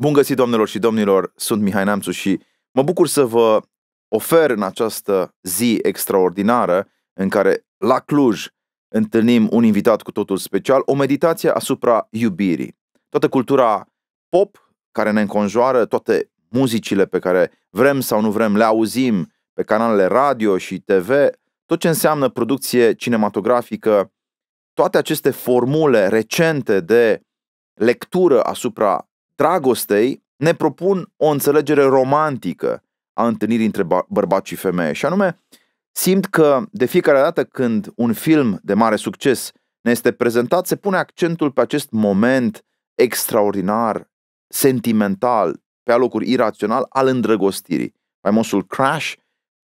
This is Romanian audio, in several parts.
Bun găsit, domnilor și domnilor, sunt Mihai Neamțu și mă bucur să vă ofer în această zi extraordinară în care la Cluj întâlnim un invitat cu totul special, o meditație asupra iubirii. Toată cultura pop care ne înconjoară, toate muzicile pe care vrem sau nu vrem le auzim pe canalele radio și TV, tot ce înseamnă producție cinematografică, toate aceste formule recente de lectură asupra dragostei ne propun o înțelegere romantică a întâlnirii între bărbat și femeie. Și anume, simt că de fiecare dată când un film de mare succes ne este prezentat, se pune accentul pe acest moment extraordinar, sentimental, pe alocuri irațional al îndrăgostirii. Faimosul crash,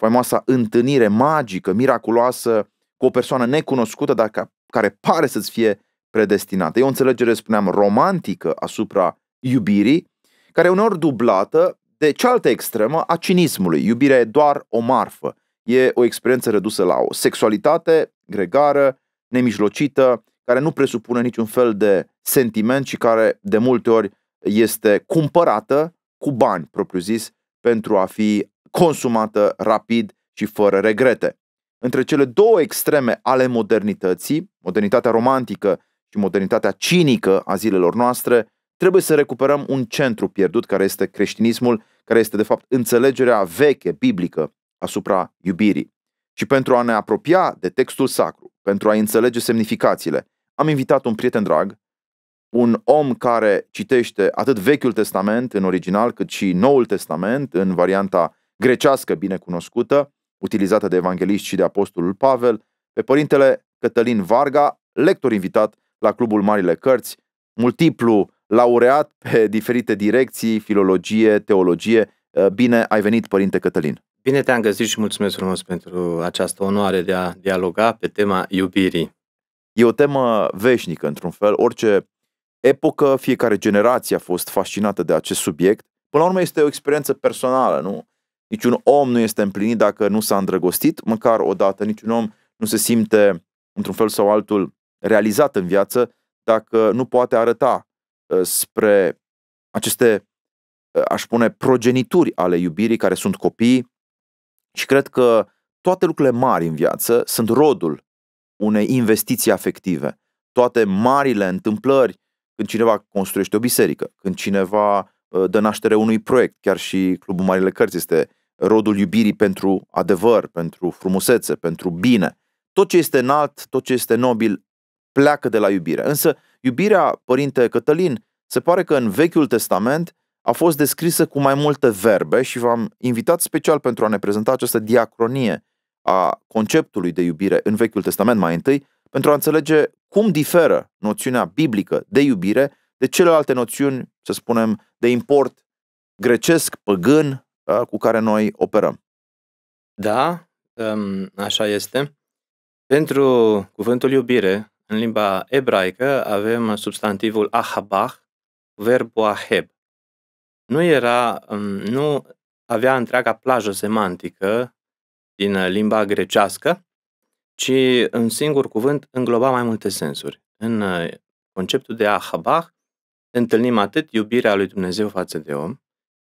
faimoasa întâlnire magică, miraculoasă, cu o persoană necunoscută, dar care pare să-ți fie predestinată. E o înțelegere, spuneam, romantică asupra iubirii, care e uneori dublată de cealaltă extremă a cinismului. Iubirea e doar o marfă, e o experiență redusă la o sexualitate gregară, nemijlocită, care nu presupune niciun fel de sentiment și care de multe ori este cumpărată cu bani, propriu-zis, pentru a fi consumată rapid și fără regrete. Între cele două extreme ale modernității, modernitatea romantică și modernitatea cinică a zilelor noastre, trebuie să recuperăm un centru pierdut care este creștinismul, care este de fapt înțelegerea veche, biblică, asupra iubirii. Și pentru a ne apropia de textul sacru, pentru a înțelege semnificațiile, am invitat un prieten drag, un om care citește atât Vechiul Testament în original, cât și Noul Testament în varianta grecească binecunoscută, utilizată de evangeliști și de apostolul Pavel, pe părintele Cătălin Varga, lector invitat la Clubul Marile Cărți, multiplu laureat pe diferite direcții, filologie, teologie. Eh, bine ai venit, Părinte Cătălin! Bine te-am găsit și mulțumesc frumos pentru această onoare de a dialoga pe tema iubirii. E o temă veșnică, într-un fel. Orice epocă, fiecare generație a fost fascinată de acest subiect. Până la urmă este o experiență personală, nu? Niciun om nu este împlinit dacă nu s-a îndrăgostit, măcar o dată. Niciun om nu se simte, într-un fel sau altul, realizat în viață dacă nu poate arăta Uh, spre aceste, uh, aș spune, progenituri ale iubirii care sunt copii și cred că toate lucrurile mari în viață sunt rodul unei investiții afective. Toate marile întâmplări, când cineva construiește o biserică, când cineva uh, dă naștere unui proiect, chiar și Clubul Marile Cărți este rodul iubirii pentru adevăr, pentru frumusețe, pentru bine. Tot ce este înalt, tot ce este nobil, pleacă de la iubire. Însă Iubirea, părinte Cătălin, se pare că în Vechiul Testament a fost descrisă cu mai multe verbe și v-am invitat special pentru a ne prezenta această diacronie a conceptului de iubire în Vechiul Testament mai întâi, pentru a înțelege cum diferă noțiunea biblică de iubire de celelalte noțiuni, să spunem, de import grecesc, păgân, da, cu care noi operăm. Da, um, așa este. Pentru cuvântul iubire, în limba ebraică avem substantivul ahabah, verbul aheb. Nu era, mm, nu avea întreaga plajă semantică din uh, limba grecească, ci în singur cuvânt îngloba mai multe sensuri. În uh, conceptul de ahabah întâlnim atât iubirea lui Dumnezeu față de om,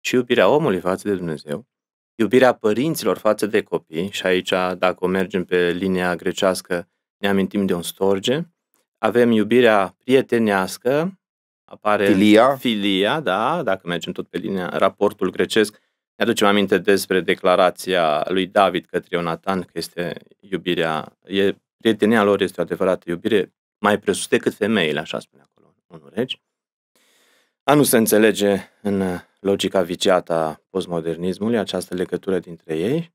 și iubirea omului față de Dumnezeu, iubirea părinților față de copii, și aici, dacă mergem pe linia grecească, ne amintim de un storge. Avem iubirea prietenească, apare filia, filia da, dacă mergem tot pe linia, raportul grecesc. Ne aducem aminte despre declarația lui David către Ionatan, că este iubirea, e, prietenia lor este o adevărată iubire, mai presus decât femeile, așa spune acolo unul regi. A nu se înțelege în logica viciată a postmodernismului această legătură dintre ei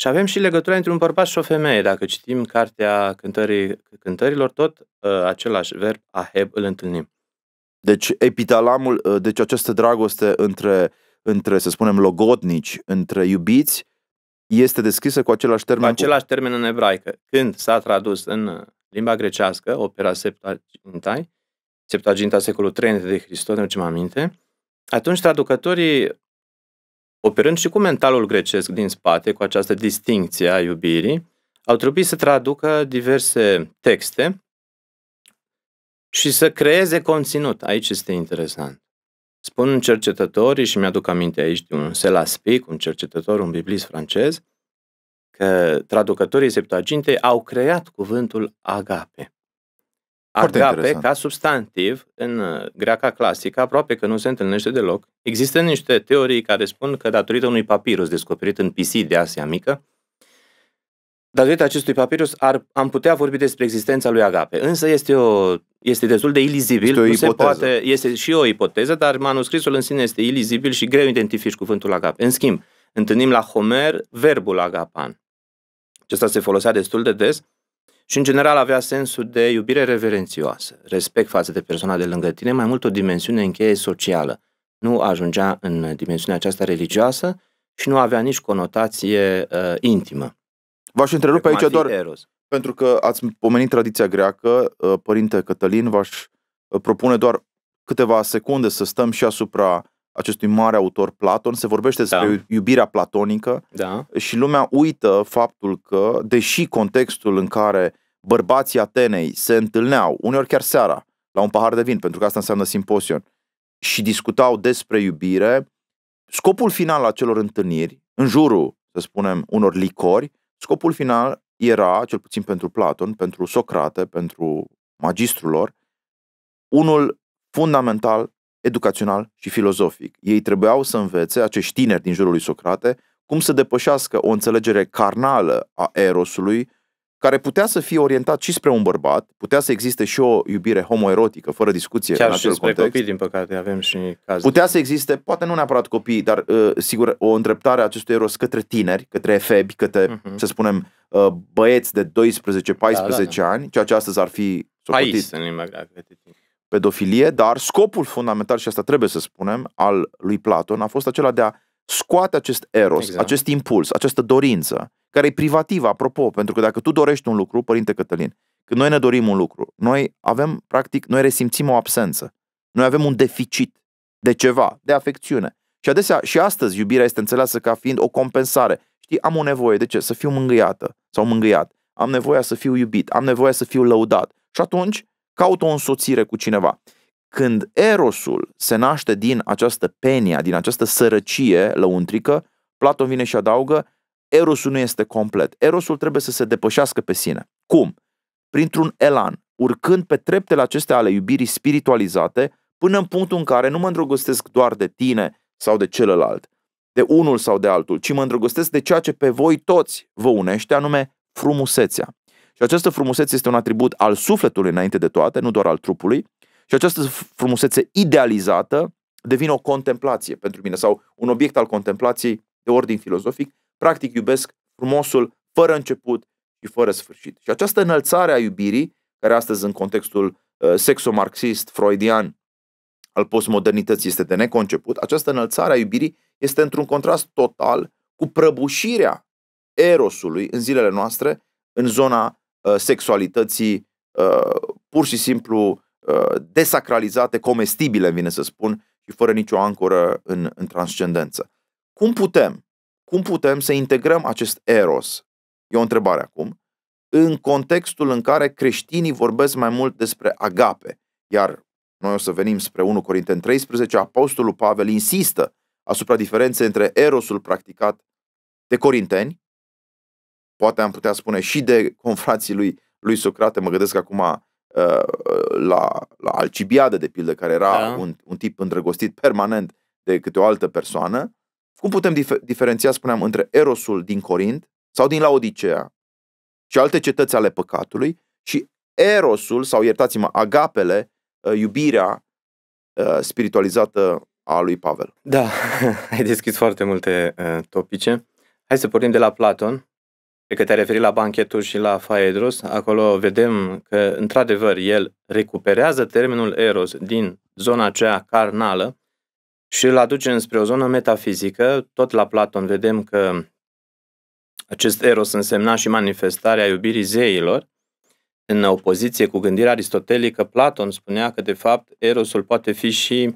și avem și legătura între un bărbat și o femeie. Dacă citim cartea cântării, cântărilor, tot uh, același verb, aheb, îl întâlnim. Deci epitalamul, uh, deci această dragoste între, între, să spunem, logodnici, între iubiți, este descrisă cu același termen. Cu același termen în ebraică. Când s-a tradus în limba grecească, opera Septuagintai, Septuaginta secolul 3 de Hristos, ne ducem aminte, atunci traducătorii Operând și cu mentalul grecesc din spate, cu această distinție a iubirii, au trebuit să traducă diverse texte și să creeze conținut. Aici este interesant. Spun cercetătorii, și mi-aduc aminte aici de un Selaspic, un cercetător, un biblist francez, că traducătorii Septuagintei au creat cuvântul agape. Foarte agape, interesant. ca substantiv, în uh, greaca clasică, aproape că nu se întâlnește deloc. Există niște teorii care spun că datorită unui papirus descoperit în Pisi de Asia Mică, datorită acestui papirus ar, am putea vorbi despre existența lui Agape. Însă este, o, este destul de ilizibil. Este, o nu se poate, este și o ipoteză, dar manuscrisul în sine este ilizibil și greu identifici cuvântul Agape. În schimb, întâlnim la Homer verbul agapan. Acesta se folosea destul de des și în general avea sensul de iubire reverențioasă, respect față de persoana de lângă tine, mai mult o dimensiune încheie socială. Nu ajungea în dimensiunea aceasta religioasă și nu avea nici conotație uh, intimă. V-aș întrerupe aici doar eros. pentru că ați pomenit tradiția greacă, uh, Părinte Cătălin, v-aș uh, propune doar câteva secunde să stăm și asupra acestui mare autor Platon, se vorbește despre da. iubirea platonică da. și lumea uită faptul că, deși contextul în care bărbații Atenei se întâlneau, uneori chiar seara, la un pahar de vin, pentru că asta înseamnă simposion, și discutau despre iubire, scopul final al celor întâlniri, în jurul, să spunem, unor licori, scopul final era, cel puțin pentru Platon, pentru Socrate, pentru magistrul lor, unul fundamental educațional și filozofic. Ei trebuiau să învețe, acești tineri din jurul lui Socrate, cum să depășească o înțelegere carnală a erosului, care putea să fie orientat și spre un bărbat, putea să existe și o iubire homoerotică, fără discuție Chiar în acel și context. copii, din păcate, avem și cazuri. Putea să existe, poate nu neapărat copii, dar uh, sigur o îndreptare a acestui eros către tineri, către efebi, către, uh-huh. să spunem, uh, băieți de 12-14 da, da, da. ani, ceea ce astăzi ar fi socotit. Pais, în limba greacă pedofilie, dar scopul fundamental, și asta trebuie să spunem, al lui Platon a fost acela de a scoate acest eros, exact. acest impuls, această dorință, care e privativă, apropo, pentru că dacă tu dorești un lucru, Părinte Cătălin, când noi ne dorim un lucru, noi avem, practic, noi resimțim o absență. Noi avem un deficit de ceva, de afecțiune. Și adesea, și astăzi, iubirea este înțeleasă ca fiind o compensare. Știi, am o nevoie, de ce? Să fiu mângâiată sau mângâiat. Am nevoie să fiu iubit, am nevoie să fiu lăudat. Și atunci, caută o însoțire cu cineva. Când Erosul se naște din această penia, din această sărăcie lăuntrică, Platon vine și adaugă, Erosul nu este complet. Erosul trebuie să se depășească pe sine. Cum? Printr-un elan, urcând pe treptele acestea ale iubirii spiritualizate, până în punctul în care nu mă îndrăgostesc doar de tine sau de celălalt, de unul sau de altul, ci mă îndrăgostesc de ceea ce pe voi toți vă unește, anume frumusețea. Și această frumusețe este un atribut al sufletului înainte de toate, nu doar al trupului. Și această frumusețe idealizată devine o contemplație pentru mine sau un obiect al contemplației de ordin filozofic. Practic iubesc frumosul fără început și fără sfârșit. Și această înălțare a iubirii, care astăzi în contextul uh, sexomarxist, freudian, al postmodernității este de neconceput, această înălțare a iubirii este într-un contrast total cu prăbușirea erosului în zilele noastre în zona Uh, sexualității uh, pur și simplu uh, desacralizate, comestibile, vine să spun, și fără nicio ancoră în, în transcendență. Cum putem? Cum putem să integrăm acest eros? E o întrebare acum. În contextul în care creștinii vorbesc mai mult despre agape, iar noi o să venim spre 1 Corinteni 13, apostolul Pavel insistă asupra diferenței între erosul practicat de corinteni poate am putea spune și de confrații lui, lui Socrate, mă gândesc acum uh, la, la Alcibiade, de pildă, care era da. un, un tip îndrăgostit permanent de câte o altă persoană, cum putem dif- diferenția, spuneam, între Erosul din Corint sau din Laodicea și alte cetăți ale păcatului și Erosul, sau iertați-mă, agapele, uh, iubirea uh, spiritualizată a lui Pavel. Da, ai deschis foarte multe uh, topice. Hai să pornim de la Platon, că te-ai referit la banchetul și la Faedros, acolo vedem că, într-adevăr, el recuperează termenul eros din zona aceea carnală și îl aduce înspre o zonă metafizică. Tot la Platon vedem că acest eros însemna și manifestarea iubirii zeilor. În opoziție cu gândirea aristotelică, Platon spunea că, de fapt, erosul poate fi și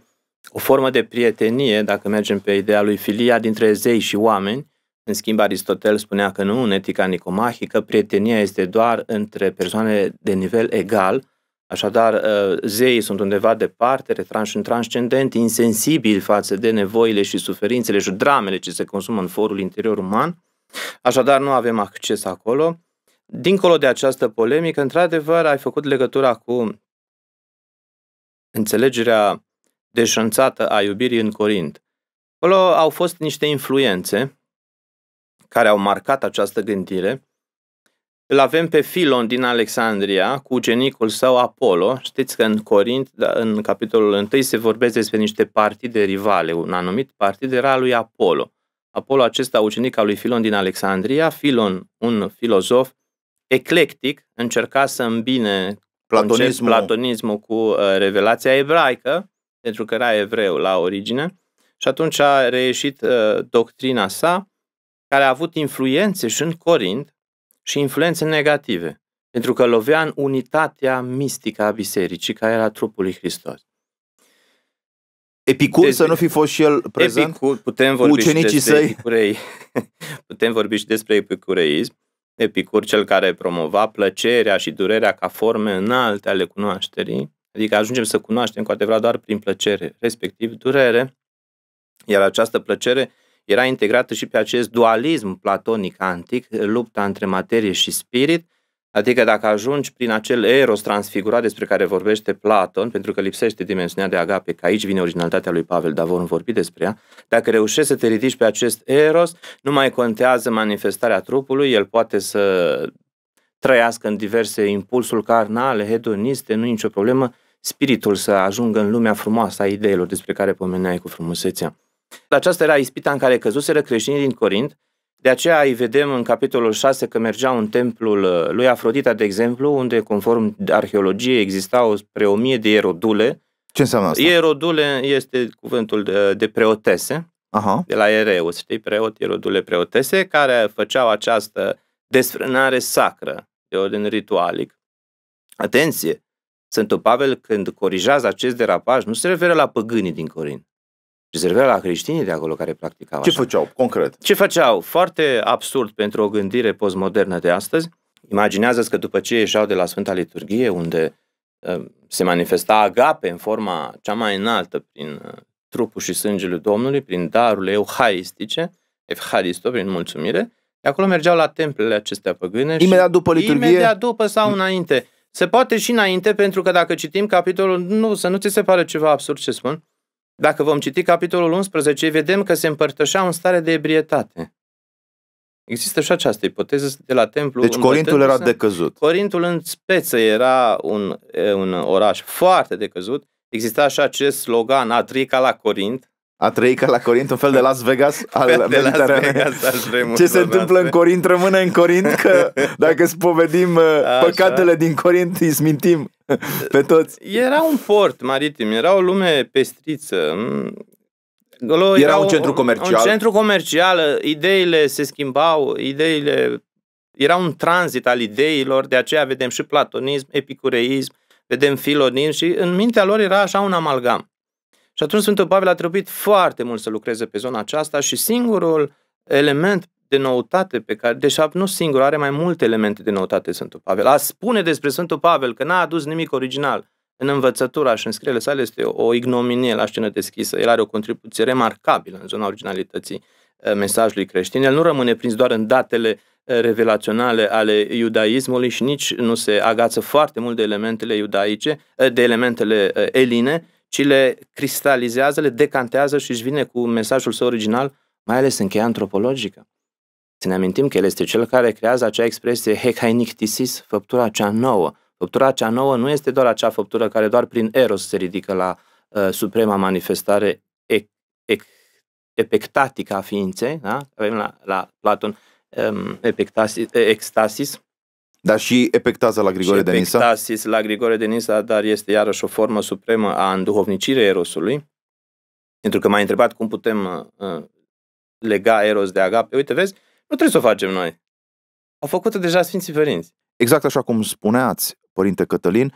o formă de prietenie, dacă mergem pe ideea lui Filia, dintre zei și oameni, în schimb, Aristotel spunea că nu, în etica nicomahică, prietenia este doar între persoane de nivel egal, așadar uh, zeii sunt undeva departe, retranș în transcendent, insensibili față de nevoile și suferințele și dramele ce se consumă în forul interior uman, așadar nu avem acces acolo. Dincolo de această polemică, într-adevăr, ai făcut legătura cu înțelegerea deșanțată a iubirii în Corint. Acolo au fost niște influențe, care au marcat această gândire, îl avem pe Filon din Alexandria cu genicul său Apollo. Știți că în Corint, da, în capitolul 1, se vorbește despre niște partide rivale. Un anumit partid era lui Apollo. Apollo acesta, ucenic al lui Filon din Alexandria, Filon, un filozof eclectic, încerca să îmbine platonismul, platonismul cu uh, revelația ebraică, pentru că era evreu la origine, și atunci a reieșit uh, doctrina sa, care a avut influențe și în Corint și influențe negative, pentru că lovea în unitatea mistică a bisericii, care era trupul lui Hristos. Epicur deci, să nu fi fost și el prezent? Epicur, putem vorbi ucenicii și despre epicurei. putem vorbi și despre epicureism. Epicur, cel care promova plăcerea și durerea ca forme înalte ale cunoașterii, adică ajungem să cunoaștem cu adevărat doar prin plăcere, respectiv durere, iar această plăcere era integrată și pe acest dualism platonic antic, lupta între materie și spirit, adică dacă ajungi prin acel eros transfigurat despre care vorbește Platon, pentru că lipsește dimensiunea de agape, că aici vine originalitatea lui Pavel, dar vom vorbi despre ea, dacă reușești să te ridici pe acest eros, nu mai contează manifestarea trupului, el poate să trăiască în diverse impulsuri carnale, hedoniste, nu e nicio problemă, spiritul să ajungă în lumea frumoasă a ideilor despre care pomeneai cu frumusețea. Aceasta era ispita în care căzuseră creștinii din Corint, de aceea îi vedem în capitolul 6 că mergeau în templul uh, lui Afrodita, de exemplu, unde, conform arheologiei, existau spre o mie de erodule. Ce înseamnă asta? Erodule este cuvântul de, de preotese, Aha. de la Ereus, știi, preot, erodule preotese, care făceau această desfrânare sacră de ordin ritualic. Atenție! Sfântul Pavel, când corijează acest derapaj, nu se referă la păgânii din Corint se la creștinii de acolo care practicau Ce așa. făceau, concret? Ce făceau? Foarte absurd pentru o gândire postmodernă de astăzi. Imaginează-ți că după ce ieșeau de la Sfânta Liturghie, unde uh, se manifesta agape în forma cea mai înaltă prin uh, trupul și sângele Domnului, prin darurile euharistice, evharisto, prin mulțumire, de acolo mergeau la templele acestea păgâne. Imediat după liturghie? Imediat după sau înainte. Se poate și înainte, pentru că dacă citim capitolul, nu, să nu ți se pare ceva absurd ce spun, dacă vom citi capitolul 11, vedem că se împărtășeau în stare de ebrietate. Există și această ipoteză de la templu. Deci Corintul era decăzut. Corintul în speță era un, un oraș foarte decăzut. Exista și acest slogan, Atrica la Corint, a trăit ca la Corint, un fel de Las Vegas al de Las Vegas Ce se întâmplă în Corint rămâne în Corint, că dacă spovedim uh, Așa. păcatele din Corint, îi smintim pe toți. Era un port maritim, era o lume pestriță. era, era un centru comercial. Un centru comercial, ideile se schimbau, ideile... Era un tranzit al ideilor, de aceea vedem și platonism, epicureism, vedem filonism și în mintea lor era așa un amalgam. Și atunci Sfântul Pavel a trebuit foarte mult să lucreze pe zona aceasta și singurul element de noutate pe care, deși nu singur, are mai multe elemente de noutate Sfântul Pavel. A spune despre Sfântul Pavel că n-a adus nimic original în învățătura și în scrierile sale este o ignominie la scenă deschisă. El are o contribuție remarcabilă în zona originalității eh, mesajului creștin. El nu rămâne prins doar în datele eh, revelaționale ale iudaismului și nici nu se agață foarte mult de elementele iudaice, eh, de elementele eline, ci le cristalizează, le decantează și își vine cu mesajul său original, mai ales în cheia antropologică. Să ne amintim că el este cel care creează acea expresie hecainictisis, făptura cea nouă. Făptura cea nouă nu este doar acea făptură care doar prin eros se ridică la uh, suprema manifestare ec- ec- epectatică a ființei, da? avem la, la Platon um, ă, epectasis, extasis, dar și epectaza la Grigore de Denisa? Epectasis la Grigore Denisa, dar este iarăși o formă supremă a înduhovnicirii Erosului. Pentru că m-ai întrebat cum putem uh, uh, lega Eros de agape. Uite, vezi, nu trebuie să o facem noi. Au făcut-o deja Sfinții Părinți. Exact așa cum spuneați, Părinte Cătălin,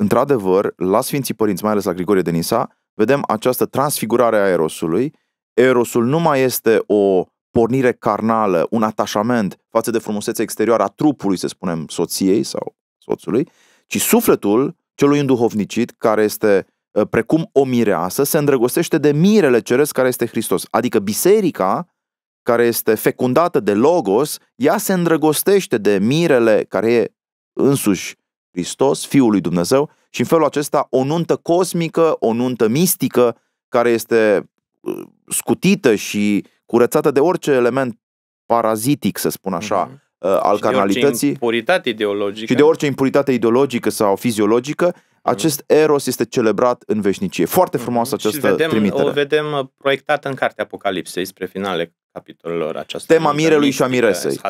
într-adevăr, la Sfinții Părinți, mai ales la Grigore Denisa, vedem această transfigurare a Erosului. Erosul nu mai este o pornire carnală, un atașament față de frumusețea exterioară a trupului, să spunem, soției sau soțului, ci sufletul celui înduhovnicit care este ă, precum o mireasă, se îndrăgostește de mirele ceresc care este Hristos. Adică biserica, care este fecundată de Logos, ea se îndrăgostește de mirele care e însuși Hristos, Fiul lui Dumnezeu, și în felul acesta o nuntă cosmică, o nuntă mistică, care este ă, scutită și curățată de orice element parazitic, să spun așa, mm-hmm. al și canalității. De impuritate ideologică. Și de orice impuritate ideologică sau fiziologică, mhm. acest eros este celebrat în veșnicie. Foarte mhm. frumoasă această și vedem, trimitere. O vedem uh, proiectată în cartea Apocalipsei spre finale capitolelor această Tema mirelui și a miresei.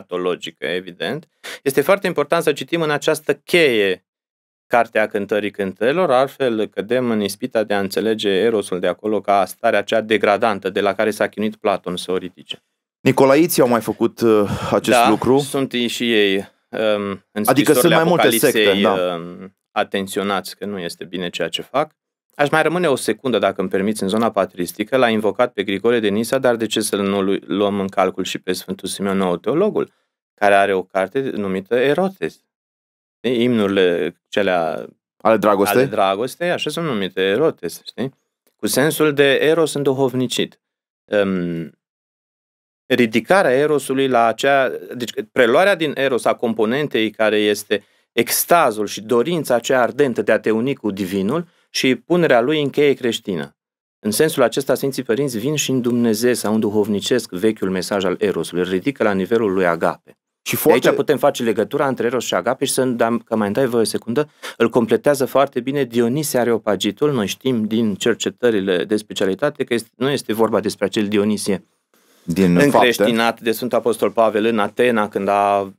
evident. Este foarte important să citim în această cheie Cartea Cântării Cântărilor, altfel cădem în ispita de a înțelege Erosul de acolo ca starea cea degradantă de la care s-a chinuit Platon să o ridice. Nicolaiții au mai făcut uh, acest da, lucru. sunt și ei um, în Adică sunt mai multe secte, da. Um, atenționați că nu este bine ceea ce fac. Aș mai rămâne o secundă, dacă îmi permiți, în zona patristică. L-a invocat pe Grigore de Nisa, dar de ce să nu luăm în calcul și pe Sfântul Simeon Nou Teologul, care are o carte numită Erotes, imnurile cele ale dragostei, ale dragostei așa sunt numite, erotes, știi? Cu sensul de eros înduhovnicit. Um, ehm, ridicarea erosului la acea, deci preluarea din eros a componentei care este extazul și dorința aceea ardentă de a te uni cu divinul și punerea lui în cheie creștină. În sensul acesta, Sfinții Părinți vin și în Dumnezeu sau în duhovnicesc vechiul mesaj al erosului, ridică la nivelul lui agape. Și foarte... aici putem face legătura între Eros și Agape și să, dacă mai întâi voie o secundă, îl completează foarte bine Dionisie Areopagitul. Noi știm din cercetările de specialitate că este, nu este vorba despre acel Dionisie din încreștinat fapte. de Sfântul Apostol Pavel în Atena când a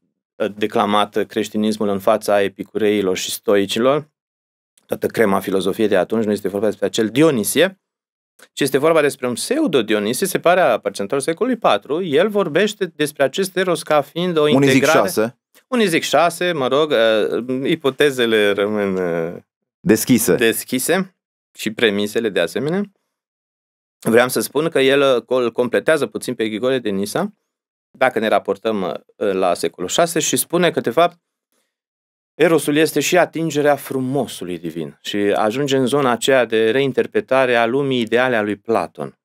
declamat creștinismul în fața epicureilor și stoicilor, toată crema filozofiei de atunci nu este vorba despre acel Dionisie, ci este vorba despre un pseudo Dionis? se pare a aparținătorul secolului IV, el vorbește despre acest eros ca fiind o integrare... Unii zic șase. Unii zic șase, mă rog, uh, ipotezele rămân... Uh, deschise. Deschise și premisele de asemenea. Vreau să spun că el ă, îl completează puțin pe Grigore de Nisa, dacă ne raportăm la secolul 6 și spune că, de fapt, Erosul este și atingerea frumosului divin și ajunge în zona aceea de reinterpretare a lumii ideale a lui Platon,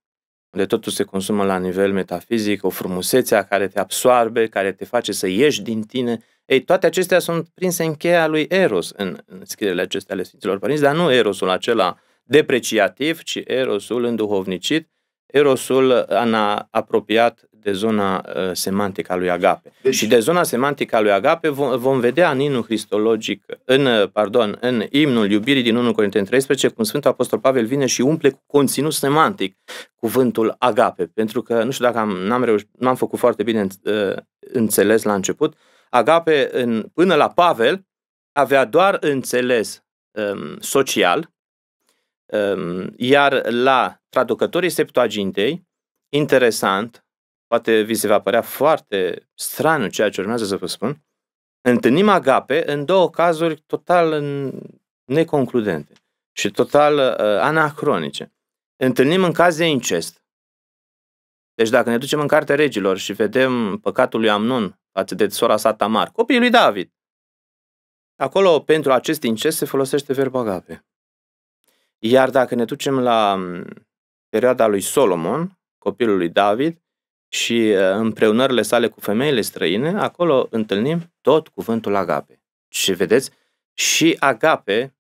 unde totul se consumă la nivel metafizic, o frumusețe care te absoarbe, care te face să ieși din tine. Ei, toate acestea sunt prinse în cheia lui Eros în, în scrierile acestea ale Sfinților Părinți, dar nu Erosul acela depreciativ, ci Erosul înduhovnicit, Erosul ana, apropiat de zona uh, semantică a lui Agape. Deci, și de zona semantică a lui Agape vom, vom vedea în imnul cristologic, în, uh, pardon, în imnul iubirii din 1 Corinteni 13, cum Sfântul Apostol Pavel vine și umple cu conținut semantic cuvântul Agape. Pentru că, nu știu dacă am, n-am, reuș- n-am făcut foarte bine uh, înțeles la început, Agape în, până la Pavel avea doar înțeles um, social, um, iar la traducătorii Septuagintei, interesant, poate vi se va părea foarte straniu ceea ce urmează să vă spun, întâlnim agape în două cazuri total neconcludente și total uh, anacronice. Întâlnim în caz de incest. Deci dacă ne ducem în cartea regilor și vedem păcatul lui Amnon față de sora sa Tamar, copiii lui David, acolo pentru acest incest se folosește verbul agape. Iar dacă ne ducem la mm, perioada lui Solomon, copilul lui David, și uh, împreunările sale cu femeile străine, acolo întâlnim tot cuvântul agape. Și vedeți, și agape,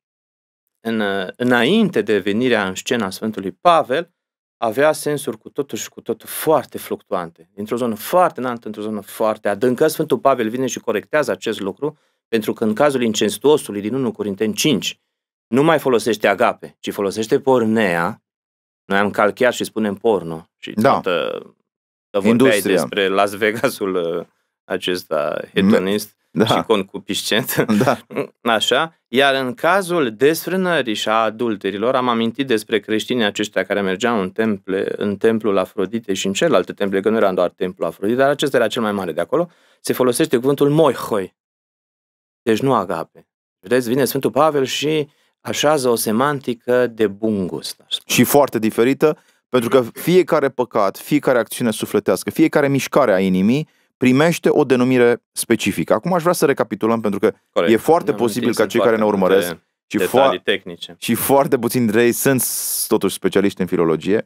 în, uh, înainte de venirea în scena Sfântului Pavel, avea sensuri cu totul și cu totul foarte fluctuante. într o zonă foarte înaltă, într-o zonă foarte adâncă. Sfântul Pavel vine și corectează acest lucru, pentru că în cazul incestuosului din 1 Corinteni 5, nu mai folosește agape, ci folosește pornea. Noi am calcheat și spunem porno și da. toată Că vorbeai Industria. despre Las Vegasul uh, acesta hedonist da. și concupiscent. Da. Așa. Iar în cazul desfrânării și a adulterilor, am amintit despre creștinii aceștia care mergeau în, temple, în templul Afrodite și în celelalte temple, că nu era doar templul Afrodite, dar acesta era cel mai mare de acolo, se folosește cuvântul moihoi. Deci nu agape. Vedeți, vine Sfântul Pavel și așează o semantică de bun gust. Și foarte diferită pentru că fiecare păcat, fiecare acțiune sufletească, fiecare mișcare a inimii primește o denumire specifică. Acum aș vrea să recapitulăm pentru că Corect. e foarte ne posibil ca cei care ne urmăresc și, fo- tehnice. și foarte puțin dintre ei sunt totuși specialiști în filologie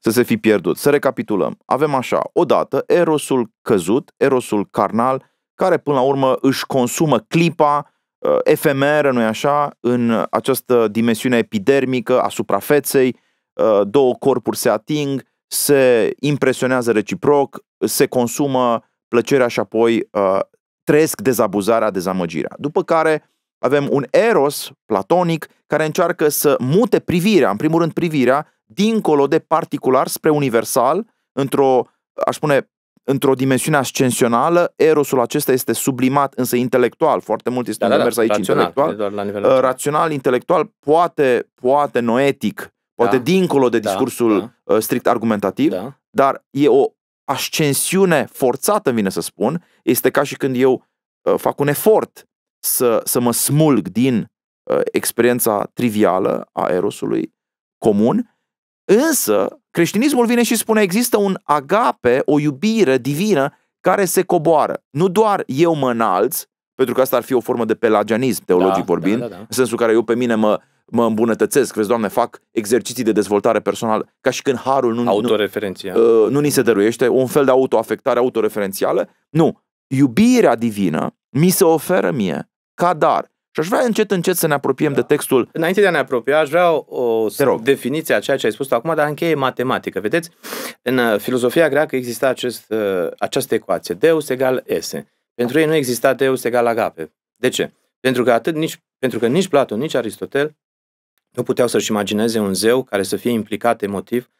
să se fi pierdut. Să recapitulăm. Avem așa, odată, erosul căzut, erosul carnal, care până la urmă își consumă clipa uh, efemeră, nu-i așa, în această dimensiune epidermică a suprafeței, Uh, două corpuri se ating, se impresionează reciproc, se consumă plăcerea și apoi uh, trăiesc dezabuzarea, dezamăgirea. După care avem un eros platonic care încearcă să mute privirea, în primul rând privirea, dincolo de particular spre universal, într-o, aș spune, într-o dimensiune ascensională, erosul acesta este sublimat, însă intelectual, foarte mult este da, da un da, da, aici rațional, intelectual, la nivel rațional, intelectual, poate, poate noetic, poate da. dincolo de da, discursul da. Uh, strict argumentativ, da. dar e o ascensiune forțată, vine să spun, este ca și când eu uh, fac un efort să, să mă smulg din uh, experiența trivială a erosului comun, însă creștinismul vine și spune există un agape, o iubire divină care se coboară. Nu doar eu mă înalț, pentru că asta ar fi o formă de pelagianism, teologic da, da vorbind, da, da, da. în sensul care eu pe mine mă mă îmbunătățesc, vezi, Doamne, fac exerciții de dezvoltare personală, ca și când harul nu, nu, uh, nu ni se dăruiește, un fel de autoafectare autoreferențială. Nu, iubirea divină mi se oferă mie ca dar. Și aș vrea încet, încet să ne apropiem da. de textul. Înainte de a ne apropia, aș vrea o, rog. definiție a ceea ce ai spus acum, dar încheie matematică. Vedeți, în uh, filozofia greacă exista acest, uh, această ecuație, Deus egal esse. Pentru ei nu exista Deus egal agape. De ce? Pentru că atât nici, pentru că nici Platon, nici Aristotel nu puteau să-și imagineze un zeu care să fie implicat emotiv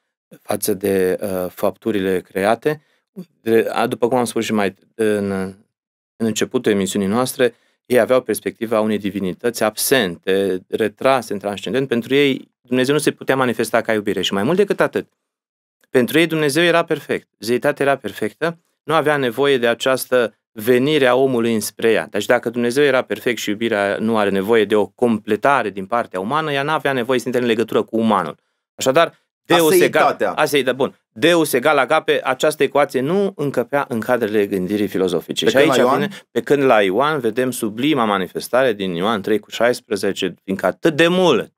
față de uh, fapturile create. De, a, după cum am spus și mai în, în începutul emisiunii noastre, ei aveau perspectiva unei divinități absente, retrase în transcendent. Pentru ei, Dumnezeu nu se putea manifesta ca iubire și mai mult decât atât. Pentru ei Dumnezeu era perfect, zeitatea era perfectă, nu avea nevoie de această venirea omului înspre ea. Deci dacă Dumnezeu era perfect și iubirea nu are nevoie de o completare din partea umană, ea nu avea nevoie să intre în legătură cu umanul. Așadar, Deus egal, da, bun. Deus egal agape, această ecuație nu încăpea în cadrele gândirii filozofice. Pe și aici Ioan... vine, pe când la Ioan vedem sublima manifestare din Ioan 3 cu 16, fiindcă atât de mult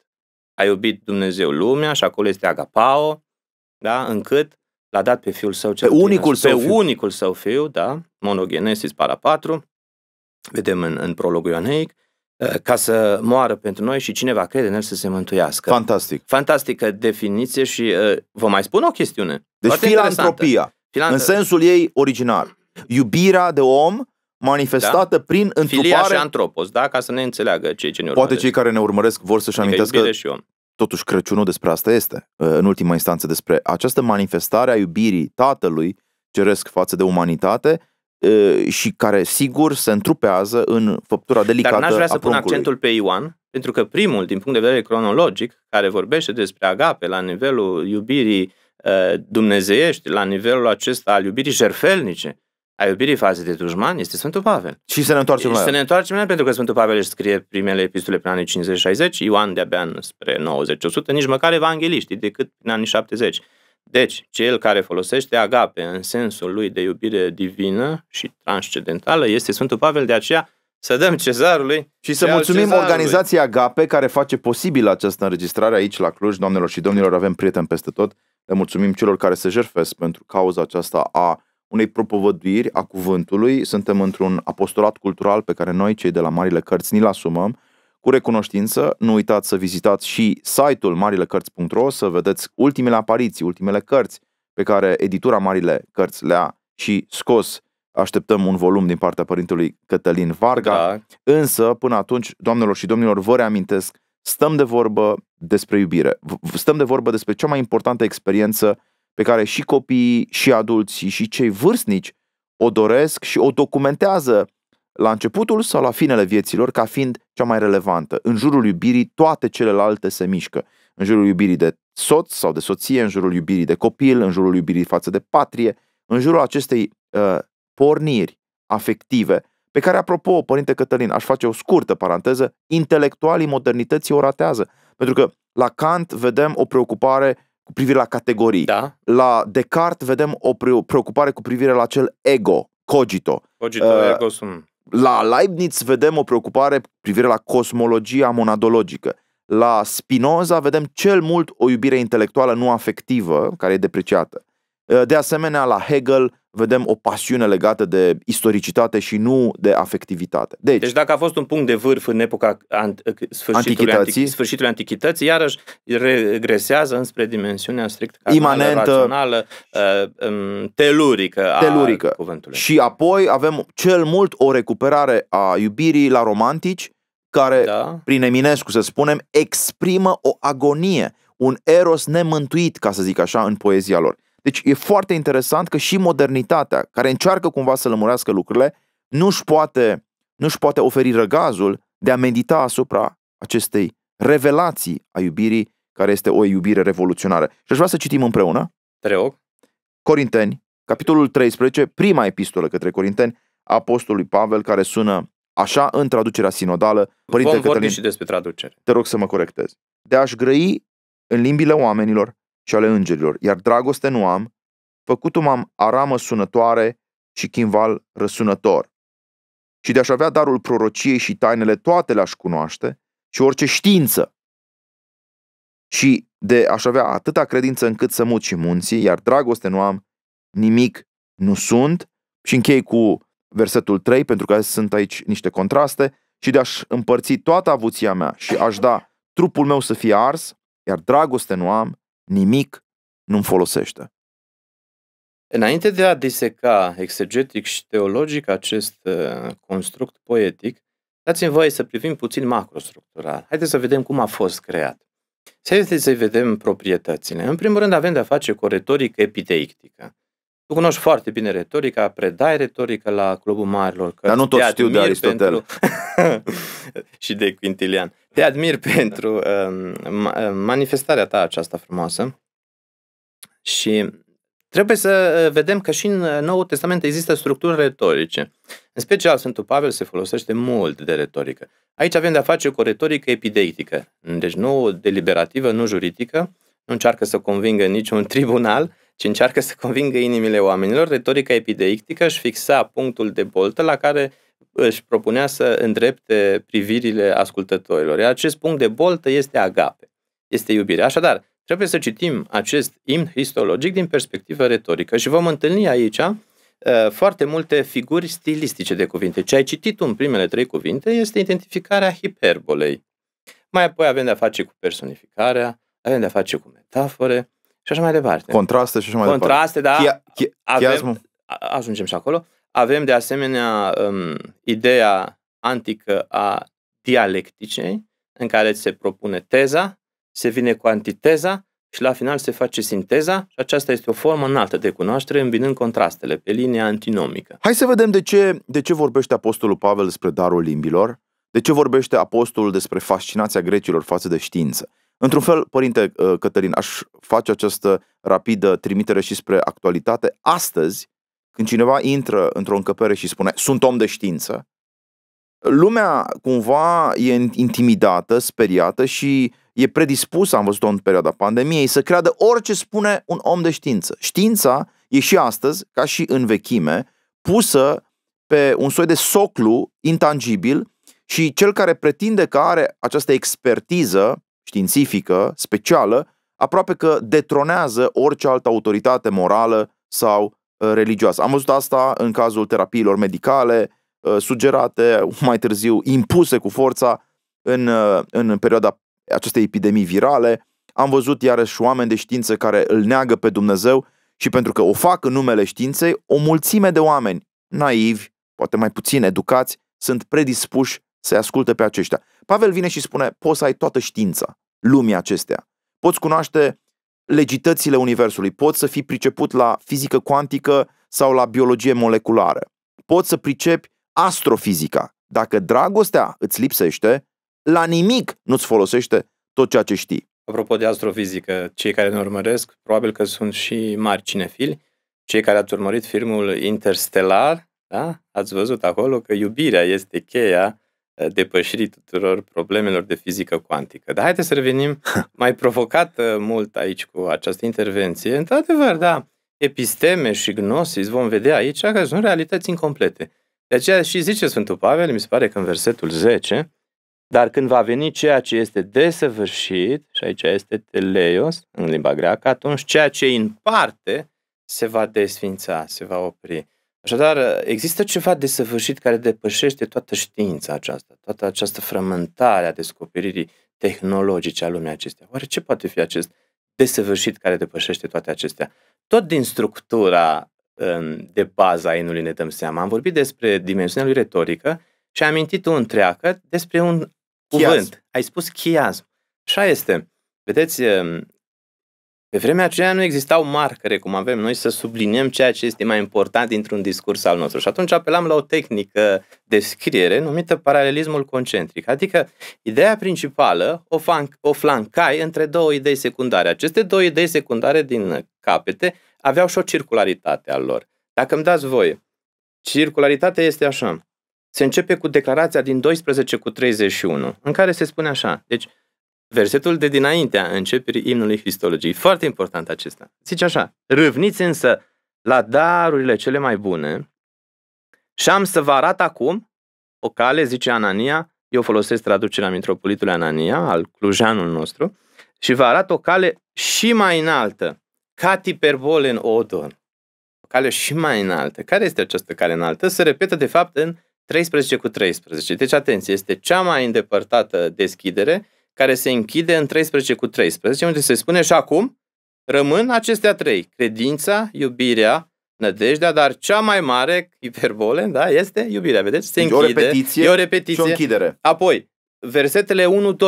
a iubit Dumnezeu lumea și acolo este agapao, da, încât l-a dat pe fiul său cel Pe unicul tânăr, său Pe fiu. unicul său fiu, da, monogenesis para 4, vedem în, în prologul Ioaneic, ă, ca să moară pentru noi și cine va crede în el să se mântuiască. Fantastic. Fantastică definiție și ă, vă mai spun o chestiune. Deci filantropia, Filantă. în sensul ei original Iubirea de om manifestată da? prin întrupare. Filia și antropos, da? Ca să ne înțeleagă cei ce ne urmăresc. Poate cei care ne urmăresc vor să-și adică amintească și om. Totuși, Crăciunul despre asta este, ă, în ultima instanță, despre această manifestare a iubirii Tatălui Ceresc față de umanitate, și care sigur se întrupează în făptura delicată a Dar n-aș vrea să pun accentul pe Ioan, pentru că primul, din punct de vedere cronologic, care vorbește despre agape la nivelul iubirii uh, dumnezeiești, la nivelul acesta al iubirii jerfelnice, a iubirii față de dușman, este Sfântul Pavel. Și să ne întoarcem la el. Să ne întoarcem la pentru că Sfântul Pavel își scrie primele epistole prin anii 50-60, Ioan de-abia spre 90-100, nici măcar evangeliștii, decât în anii 70. Deci, cel care folosește agape în sensul lui de iubire divină și transcendentală este Sfântul Pavel, de aceea să dăm cezarului. Și să mulțumim cezarului. organizației Agape care face posibil această înregistrare aici la Cluj. Doamnelor și domnilor, avem prieteni peste tot. Le mulțumim celor care se jerfesc pentru cauza aceasta a unei propovăduiri a cuvântului. Suntem într-un apostolat cultural pe care noi, cei de la Marile Cărți, ni-l asumăm cu recunoștință, nu uitați să vizitați și site-ul marilecărți.ro să vedeți ultimele apariții, ultimele cărți pe care editura Marile Cărți le-a și scos. Așteptăm un volum din partea părintelui Cătălin Varga, da. însă până atunci, doamnelor și domnilor, vă reamintesc, stăm de vorbă despre iubire, stăm de vorbă despre cea mai importantă experiență pe care și copiii, și adulții, și cei vârstnici o doresc și o documentează la începutul sau la finele vieților ca fiind cea mai relevantă. În jurul iubirii toate celelalte se mișcă. În jurul iubirii de soț sau de soție, în jurul iubirii de copil, în jurul iubirii față de patrie, în jurul acestei uh, porniri afective, pe care, apropo, Părinte Cătălin, aș face o scurtă paranteză, intelectualii modernității o ratează. Pentru că la Kant vedem o preocupare cu privire la categorii. Da. La Descartes vedem o preocupare cu privire la acel ego, cogito. Cogito, uh, ego sunt la Leibniz vedem o preocupare cu privire la cosmologia monadologică. La Spinoza vedem cel mult o iubire intelectuală nu afectivă, care e depreciată. De asemenea, la Hegel vedem o pasiune legată de istoricitate și nu de afectivitate. Deci, deci dacă a fost un punct de vârf în epoca ant- ă, sfârșitului, antichității, antich, sfârșitului antichității, iarăși regresează înspre dimensiunea strict imanentă, rațională, telurică, ă, telurică. a cuvântului. Și apoi avem cel mult o recuperare a iubirii la romantici, care, da. prin Eminescu să spunem, exprimă o agonie, un eros nemântuit, ca să zic așa, în poezia lor. Deci e foarte interesant că și modernitatea, care încearcă cumva să lămurească lucrurile, nu își poate, nu își poate oferi răgazul de a medita asupra acestei revelații a iubirii, care este o iubire revoluționară. Și aș vrea să citim împreună. Treoc. Corinteni, capitolul 13, prima epistolă către Corinteni, apostolului Pavel, care sună așa în traducerea sinodală. Părinte Vom Cătălin, vorbi și despre traducere. Te rog să mă corectez. De a-și grăi în limbile oamenilor și ale îngerilor, iar dragoste nu am, făcut-o am aramă sunătoare și chimval răsunător. Și de-aș avea darul prorociei și tainele toate le-aș cunoaște și orice știință. Și de aș avea atâta credință încât să mut și munții, iar dragoste nu am, nimic nu sunt. Și închei cu versetul 3, pentru că sunt aici niște contraste, și de aș împărți toată avuția mea și aș da trupul meu să fie ars, iar dragoste nu am, nimic nu-mi folosește. Înainte de a diseca exegetic și teologic acest uh, construct poetic, dați-mi voie să privim puțin macrostructural. Haideți să vedem cum a fost creat. Haideți să vedem proprietățile. În primul rând avem de-a face cu o retorică epiteictică. Tu cunoști foarte bine retorica, predai retorică la Clubul Marilor Cărți. Dar nu toți știu de Aristotel. Pentru... și de Quintilian. Te admir pentru uh, manifestarea ta aceasta frumoasă și trebuie să uh, vedem că și în uh, Noul Testament există structuri retorice. În special, Sfântul Pavel se folosește mult de retorică. Aici avem de-a face cu o retorică epideictică, deci nu deliberativă, nu juridică, nu încearcă să convingă niciun tribunal, ci încearcă să convingă inimile oamenilor. Retorica epideictică își fixa punctul de boltă la care își propunea să îndrepte privirile ascultătorilor. Iar acest punct de boltă este agape, este iubire. Așadar, trebuie să citim acest imn histologic din perspectivă retorică și vom întâlni aici uh, foarte multe figuri stilistice de cuvinte. Ce ai citit în primele trei cuvinte este identificarea hiperbolei. Mai apoi avem de-a face cu personificarea, avem de-a face cu metafore și așa mai departe. Contraste și așa mai Contraste, departe. Contraste, da. Chia, chia, avem, ajungem și acolo. Uh, avem de asemenea um, ideea antică a dialecticei, în care se propune teza, se vine cu antiteza și la final se face sinteza și aceasta este o formă înaltă de cunoaștere, îmbinând contrastele pe linia antinomică. Hai să vedem de ce, de ce vorbește Apostolul Pavel despre darul limbilor, de ce vorbește Apostolul despre fascinația grecilor față de știință. Într-un fel, părinte uh, Cătălin, aș face această rapidă trimitere și spre actualitate. Astăzi, când cineva intră într-o încăpere și spune sunt om de știință, lumea cumva e intimidată, speriată și e predispusă, am văzut-o în perioada pandemiei, să creadă orice spune un om de știință. Știința e și astăzi, ca și în vechime, pusă pe un soi de soclu intangibil și cel care pretinde că are această expertiză științifică, specială, aproape că detronează orice altă autoritate morală sau Uh, religioasă. Am văzut asta în cazul terapiilor medicale, uh, sugerate, mai târziu impuse cu forța în, uh, în perioada acestei epidemii virale. Am văzut iarăși oameni de știință care îl neagă pe Dumnezeu și pentru că o fac în numele științei, o mulțime de oameni naivi, poate mai puțin educați, sunt predispuși să-i asculte pe aceștia. Pavel vine și spune, poți să ai toată știința lumii acestea. Poți cunoaște legitățile universului, poți să fii priceput la fizică cuantică sau la biologie moleculară. Poți să pricepi astrofizica. Dacă dragostea îți lipsește, la nimic nu-ți folosește tot ceea ce știi. Apropo de astrofizică, cei care ne urmăresc, probabil că sunt și mari cinefili, cei care ați urmărit filmul Interstellar, da? ați văzut acolo că iubirea este cheia depășirii tuturor problemelor de fizică cuantică. Dar haideți să revenim mai provocat mult aici cu această intervenție. Într-adevăr, da, episteme și gnosis vom vedea aici că sunt realități incomplete. De aceea și zice Sfântul Pavel, mi se pare că în versetul 10, dar când va veni ceea ce este desăvârșit, și aici este teleios în limba greacă, atunci ceea ce în parte se va desfința, se va opri. Așadar, există ceva de săvârșit care depășește toată știința aceasta, toată această frământare a descoperirii tehnologice a lumii acestea. Oare ce poate fi acest desăvârșit care depășește toate acestea? Tot din structura de bază a inului ne dăm seama. Am vorbit despre dimensiunea lui retorică și am mintit un treacă despre un chiasm. cuvânt. Ai spus chiasm. Așa este. Vedeți, pe vremea aceea nu existau marcare cum avem noi să subliniem ceea ce este mai important dintr-un discurs al nostru. Și atunci apelam la o tehnică de scriere numită paralelismul concentric. Adică ideea principală o, fan, o flancai între două idei secundare. Aceste două idei secundare din capete aveau și o circularitate a lor. Dacă îmi dați voi, circularitatea este așa. Se începe cu declarația din 12 cu 31, în care se spune așa. Deci, versetul de dinaintea începerii imnului histologiei, Foarte important acesta. Zice așa, râvniți însă la darurile cele mai bune și am să vă arat acum o cale, zice Anania, eu folosesc traducerea Mitropolitului Anania, al clujanul nostru, și vă arat o cale și mai înaltă, ca tiperbole în odon. O cale și mai înaltă. Care este această cale înaltă? Se repetă, de fapt, în 13 cu 13. Deci, atenție, este cea mai îndepărtată deschidere care se închide în 13 cu 13, unde se spune și acum rămân acestea trei, credința, iubirea, nădejdea, dar cea mai mare hiperbole, da, este iubirea, vedeți? Se închide, e o repetiție, e o repetiție. Și o închidere. Apoi, versetele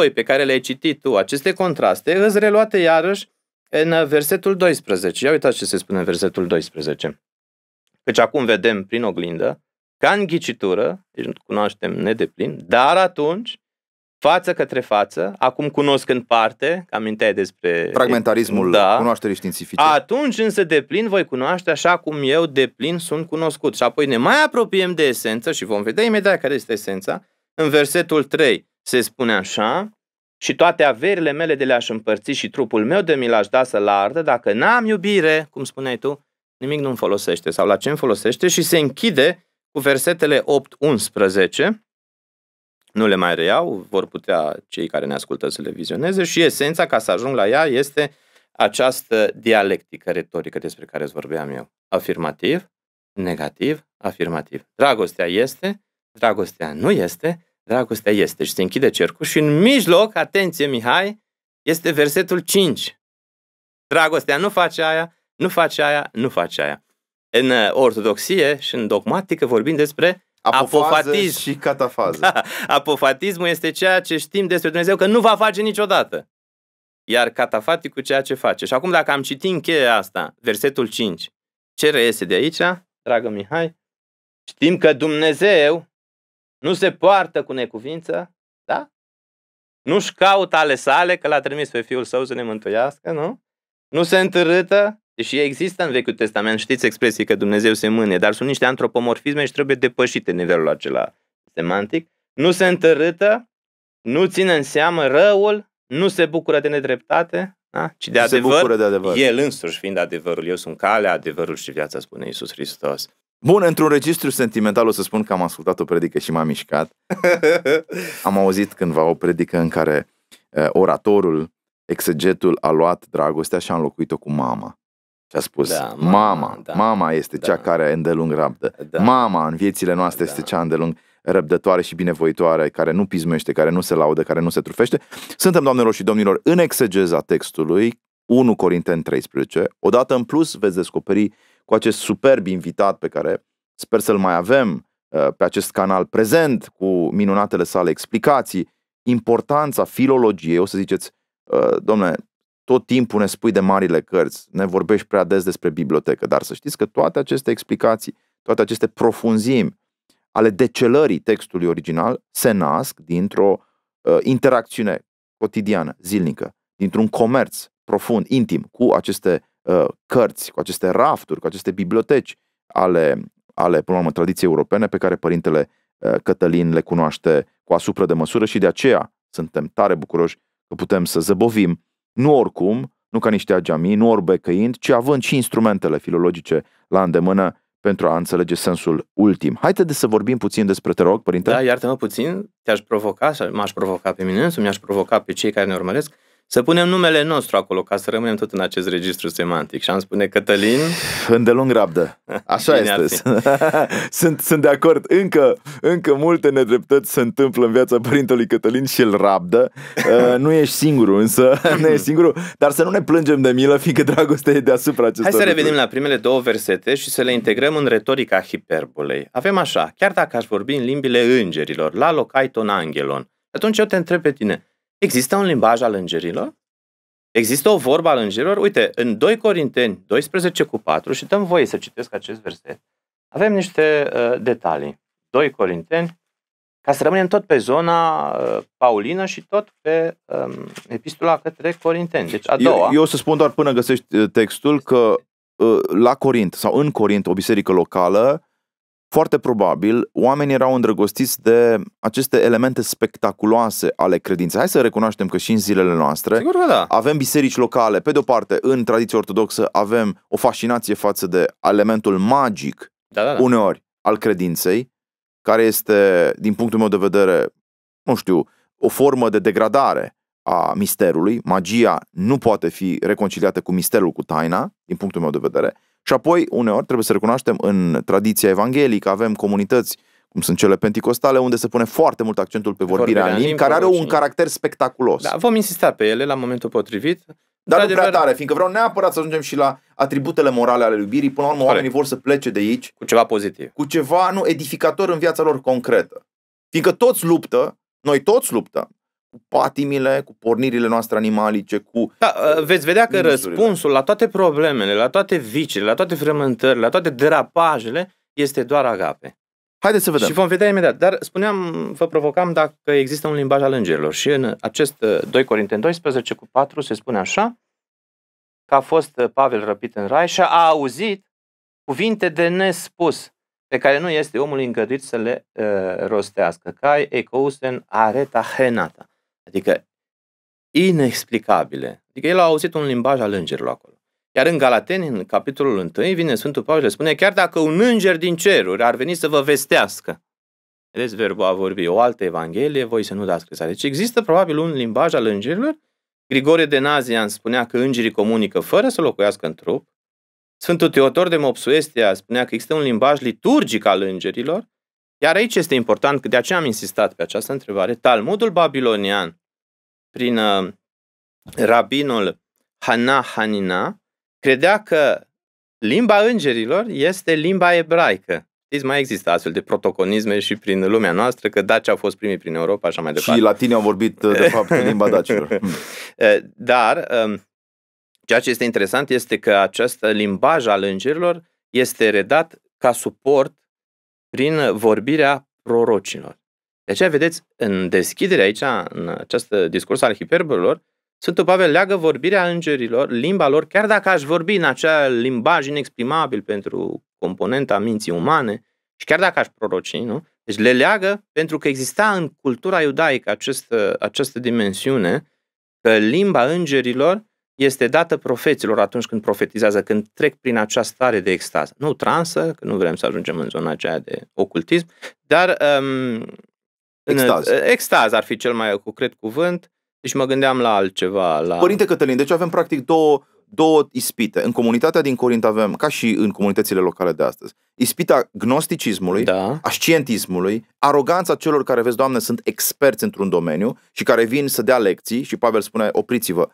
1-2 pe care le-ai citit tu, aceste contraste, îți reluate iarăși în uh, versetul 12. Ia uitați ce se spune în versetul 12. Căci acum vedem prin oglindă, ca în ghicitură, deci nu cunoaștem nedeplin, dar atunci față către față, acum cunosc în parte, aminteai despre... Fragmentarismul da. cunoașterii științifice. Atunci însă de plin voi cunoaște așa cum eu de plin sunt cunoscut. Și apoi ne mai apropiem de esență și vom vedea imediat care este esența. În versetul 3 se spune așa, și toate averile mele de le-aș împărți și trupul meu de mi l-aș da să-l ardă, dacă n-am iubire, cum spuneai tu, nimic nu-mi folosește sau la ce mi folosește și se închide cu versetele 8-11, nu le mai reiau, vor putea cei care ne ascultă să le vizioneze și esența ca să ajung la ea este această dialectică retorică despre care îți vorbeam eu. Afirmativ, negativ, afirmativ. Dragostea este, dragostea nu este, dragostea este și se închide cercul și în mijloc, atenție Mihai, este versetul 5. Dragostea nu face aia, nu face aia, nu face aia. În uh, ortodoxie și în dogmatică vorbim despre Apofatiz și catafază. Da. Apofatismul este ceea ce știm despre Dumnezeu că nu va face niciodată. Iar catafaticul ceea ce face. Și acum dacă am citit în cheia asta, versetul 5, ce reiese de aici, dragă Mihai? Știm că Dumnezeu nu se poartă cu necuvință, da? Nu-și caută ale sale, că l-a trimis pe Fiul Său să ne mântuiască, nu? Nu se întârâtă, Deși există în Vechiul Testament, știți expresii că Dumnezeu se mâne, dar sunt niște antropomorfisme și trebuie depășite nivelul acela semantic. Nu se întărâtă, nu ține în seamă răul, nu se bucură de nedreptate, da? ci de adevăr, se bucură de adevăr. El însuși fiind adevărul, eu sunt calea, adevărul și viața, spune Iisus Hristos. Bun, într-un registru sentimental o să spun că am ascultat o predică și m-am mișcat. am auzit cândva o predică în care uh, oratorul, exegetul, a luat dragostea și a înlocuit-o cu mama. Și a spus, da, mama, mama, da, mama este da, cea care îndelung rabdă. Da, mama în viețile noastre da. este cea îndelung răbdătoare și binevoitoare, care nu pismește, care nu se laudă, care nu se trufește. Suntem, doamnelor și domnilor, în exegeza textului 1 Corinteni 13. Odată în plus veți descoperi cu acest superb invitat pe care sper să-l mai avem uh, pe acest canal prezent cu minunatele sale explicații, importanța filologiei, o să ziceți, uh, domnule, tot timpul ne spui de marile cărți, ne vorbești prea des despre bibliotecă, dar să știți că toate aceste explicații, toate aceste profunzimi ale decelării textului original se nasc dintr-o uh, interacțiune cotidiană, zilnică, dintr-un comerț profund, intim, cu aceste uh, cărți, cu aceste rafturi, cu aceste biblioteci ale, ale până la urmă, tradiției europene pe care părintele uh, Cătălin le cunoaște cu asupra de măsură și de aceea suntem tare bucuroși că putem să zăbovim nu oricum, nu ca niște agiamii, nu orbecăind, ci având și instrumentele filologice la îndemână pentru a înțelege sensul ultim. Haide să vorbim puțin despre, te rog, părinte. Da, iartă-mă puțin, te-aș provoca, m-aș provoca pe mine însumi, mi-aș provoca pe cei care ne urmăresc, să punem numele nostru acolo, ca să rămânem tot în acest registru semantic. Și am spune Cătălin... Îndelung rabdă. Așa este. sunt, sunt de acord. Încă, încă multe nedreptăți se întâmplă în viața părintelui Cătălin și îl rabdă. Uh, nu ești singurul, însă nu ești singurul. Dar să nu ne plângem de milă, fiindcă dragostea e deasupra acestor Hai să revenim lucruri. la primele două versete și să le integrăm în retorica hiperbolei. Avem așa, chiar dacă aș vorbi în limbile îngerilor, la locaiton angelon, atunci eu te întreb pe tine, Există un limbaj al îngerilor? Există o vorbă al îngerilor? Uite, în 2 Corinteni 12 cu 4, și dăm voie să citesc acest verset, avem niște uh, detalii. 2 Corinteni, ca să rămânem tot pe zona uh, paulină și tot pe um, epistola către Corinteni. Deci a doua. Eu, eu o să spun doar până găsești uh, textul că uh, la Corint sau în Corint, o biserică locală, foarte probabil, oamenii erau îndrăgostiți de aceste elemente spectaculoase ale credinței. Hai să recunoaștem că și în zilele noastre Sigur că da. avem biserici locale. Pe de-o parte, în tradiția ortodoxă avem o fascinație față de elementul magic, da, da, da. uneori, al credinței, care este, din punctul meu de vedere, nu știu, o formă de degradare a misterului. Magia nu poate fi reconciliată cu misterul, cu taina, din punctul meu de vedere. Și apoi, uneori, trebuie să recunoaștem, în tradiția evanghelică avem comunități cum sunt cele penticostale, unde se pune foarte mult accentul pe vorbirea, vorbirea în limbi, care are un deci- caracter spectaculos. Da, vom insista pe ele la momentul potrivit. Dar nu prea tare, fiindcă vreau neapărat să ajungem și la atributele morale ale iubirii. Până la urmă, oamenii vor să plece de aici cu ceva pozitiv, cu ceva nu edificator în viața lor concretă. Fiindcă toți luptă, noi toți luptăm cu patimile, cu pornirile noastre animalice, cu... Da, ă, veți vedea că minusurile. răspunsul la toate problemele, la toate vicile, la toate frământările, la toate derapajele, este doar agape. Haideți să vedem. Și vom vedea imediat. Dar spuneam, vă provocam dacă există un limbaj al îngerilor. Și în acest 2 ă, Corinteni 12 cu 4 se spune așa, că a fost ă, Pavel răpit în rai și a auzit cuvinte de nespus, pe care nu este omul îngăduit să le uh, rostească. Cai ecousen areta henata. Adică inexplicabile. Adică el a auzit un limbaj al îngerilor acolo. Iar în Galateni, în capitolul 1, vine Sfântul Pavel și le spune, chiar dacă un înger din ceruri ar veni să vă vestească, vedeți verbul a vorbi, o altă evanghelie, voi să nu dați crezare. Deci există probabil un limbaj al îngerilor. Grigore de Nazian spunea că îngerii comunică fără să locuiască în trup. Sfântul Teotor de Mopsuestia spunea că există un limbaj liturgic al îngerilor, iar aici este important, că de aceea am insistat pe această întrebare, Talmudul babilonian, prin uh, rabinul Hana Hanina, credea că limba îngerilor este limba ebraică. Știți, mai există astfel de protoconisme și prin lumea noastră, că daci au fost primii prin Europa, așa mai departe. Și latini au vorbit, uh, de fapt, limba dacilor. Eh, dar, um, ceea ce este interesant este că acest limbaj al îngerilor este redat ca suport prin vorbirea prorocilor. De aceea, vedeți, în deschidere aici, în acest discurs al hiperbolor, Sfântul Pavel leagă vorbirea îngerilor, limba lor, chiar dacă aș vorbi în acel limbaj inexprimabil pentru componenta minții umane, și chiar dacă aș proroci, nu? Deci le leagă pentru că exista în cultura iudaică această această dimensiune că limba îngerilor este dată profeților atunci când profetizează, când trec prin această stare de extaz. Nu transă, că nu vrem să ajungem în zona aceea de ocultism, dar um, extaz. În, extaz ar fi cel mai concret cuvânt. Deci mă gândeam la altceva. La... Părinte Cătălin, deci avem practic două, două ispite. În comunitatea din Corint avem, ca și în comunitățile locale de astăzi, ispita gnosticismului, da. ascientismului, aroganța celor care, vezi, Doamne, sunt experți într-un domeniu și care vin să dea lecții și Pavel spune, opriți-vă,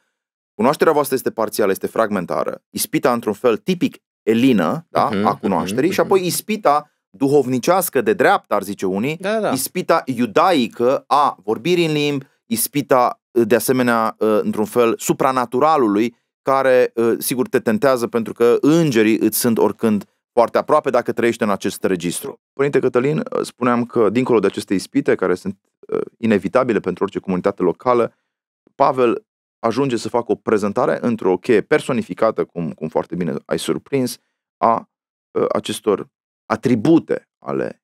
Cunoașterea voastră este parțială, este fragmentară. Ispita, într-un fel tipic elină da, uh-huh, a mhm, cunoașterii uh-huh, și apoi ispita duhovnicească de dreapta, ar zice unii, da, da, da. ispita iudaică a vorbirii în limbi, ispita, de asemenea, ă, într-un fel, supranaturalului, care, ă, sigur, te tentează pentru că îngerii îți sunt oricând foarte aproape dacă trăiești în acest registru. Părinte Cătălin, ă, spuneam că, dincolo de aceste ispite, care sunt inevitabile pentru orice comunitate locală, Pavel ajunge să facă o prezentare într-o cheie personificată, cum, cum foarte bine ai surprins, a uh, acestor atribute ale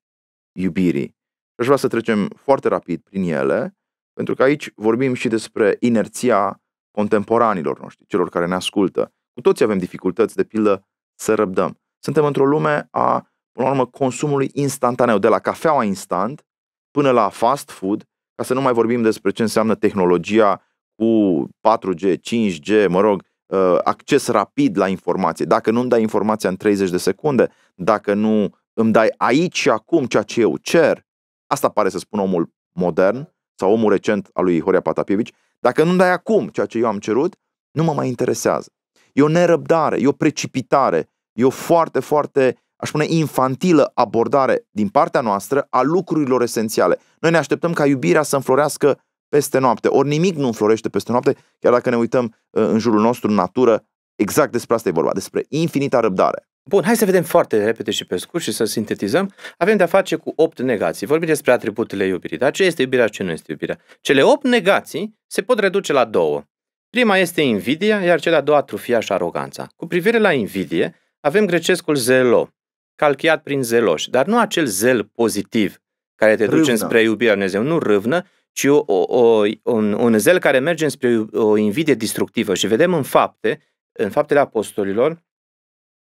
iubirii. Aș vrea să trecem foarte rapid prin ele, pentru că aici vorbim și despre inerția contemporanilor noștri, celor care ne ascultă. Cu toții avem dificultăți, de pildă, să răbdăm. Suntem într-o lume a, până la urmă, consumului instantaneu, de la cafeaua instant până la fast food, ca să nu mai vorbim despre ce înseamnă tehnologia cu 4G, 5G, mă rog, uh, acces rapid la informație. Dacă nu îmi dai informația în 30 de secunde, dacă nu îmi dai aici și acum ceea ce eu cer, asta pare să spun omul modern sau omul recent al lui Horia Patapievici, dacă nu-mi dai acum ceea ce eu am cerut, nu mă mai interesează. E o nerăbdare, e o precipitare, e o foarte, foarte, aș spune, infantilă abordare din partea noastră a lucrurilor esențiale. Noi ne așteptăm ca iubirea să înflorească peste noapte. Ori nimic nu înflorește peste noapte, chiar dacă ne uităm uh, în jurul nostru, în natură, exact despre asta e vorba, despre infinita răbdare. Bun, hai să vedem foarte repede și pe scurt și să sintetizăm. Avem de-a face cu opt negații. Vorbim despre atributele iubirii, dar ce este iubirea, ce nu este iubirea. Cele opt negații se pot reduce la două. Prima este invidia, iar cea de-a doua trufia și aroganța. Cu privire la invidie, avem grecescul zelo, calchiat prin zeloși, dar nu acel zel pozitiv care te duce înspre iubirea Dumnezeu, nu râvnă, ci o, o, un, un zel care merge spre o invidie destructivă. Și vedem în fapte, în faptele apostolilor,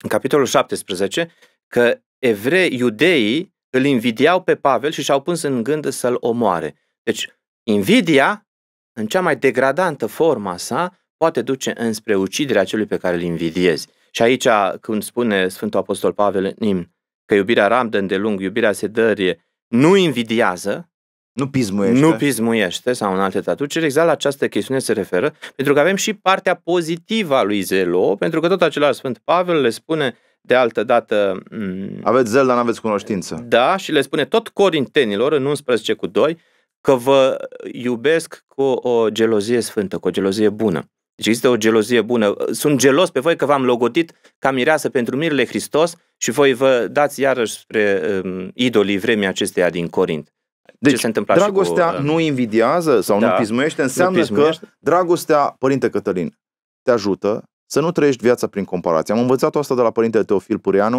în capitolul 17, că evrei, iudeii, îl invidiau pe Pavel și și-au pus în gând să-l omoare. Deci, invidia, în cea mai degradantă forma sa, poate duce înspre uciderea celui pe care îl invidiezi. Și aici, când spune Sfântul Apostol Pavel în imn, că iubirea ramdă lung, iubirea sedărie, nu invidiază, nu pismuiește. Nu pismuiește sau în alte traduceri, exact la această chestiune se referă, pentru că avem și partea pozitivă a lui Zelo, pentru că tot același Sfânt Pavel le spune de altă dată... Mm, aveți zel, dar nu aveți cunoștință. Da, și le spune tot corintenilor în 11 cu 2 că vă iubesc cu o gelozie sfântă, cu o gelozie bună. Deci există o gelozie bună. Sunt gelos pe voi că v-am logodit ca mireasă pentru mirile Hristos și voi vă dați iarăși spre um, idolii vremii acesteia din Corint deci, ce se întâmplă. dragostea cu, nu invidiază sau da, nu pismuiește, înseamnă nu că dragostea, Părinte Cătălin, te ajută să nu trăiești viața prin comparație. Am învățat asta de la Părintele Teofil Purianu,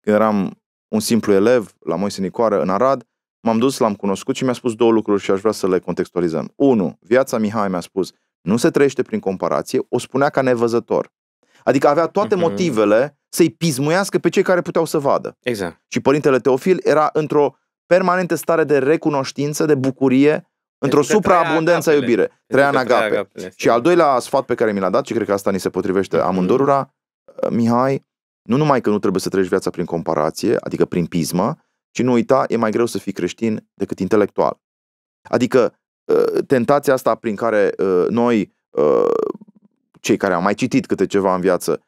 când eram un simplu elev la Moise Nicoară în Arad, m-am dus, l-am cunoscut și mi-a spus două lucruri și aș vrea să le contextualizăm. Unu, viața Mihai mi-a spus, nu se trăiește prin comparație, o spunea ca nevăzător. Adică avea toate uh-huh. motivele să-i pismuiască pe cei care puteau să vadă. Exact. Și părintele Teofil era într-o permanentă stare de recunoștință, de bucurie, într-o supraabundență a iubire. trei ani agape. agape. Și al doilea sfat pe care mi l-a dat, și cred că asta ni se potrivește mm-hmm. amândorura, uh, Mihai, nu numai că nu trebuie să treci viața prin comparație, adică prin pismă, ci nu uita, e mai greu să fii creștin decât intelectual. Adică uh, tentația asta prin care uh, noi, cei care am mai citit câte ceva în viață,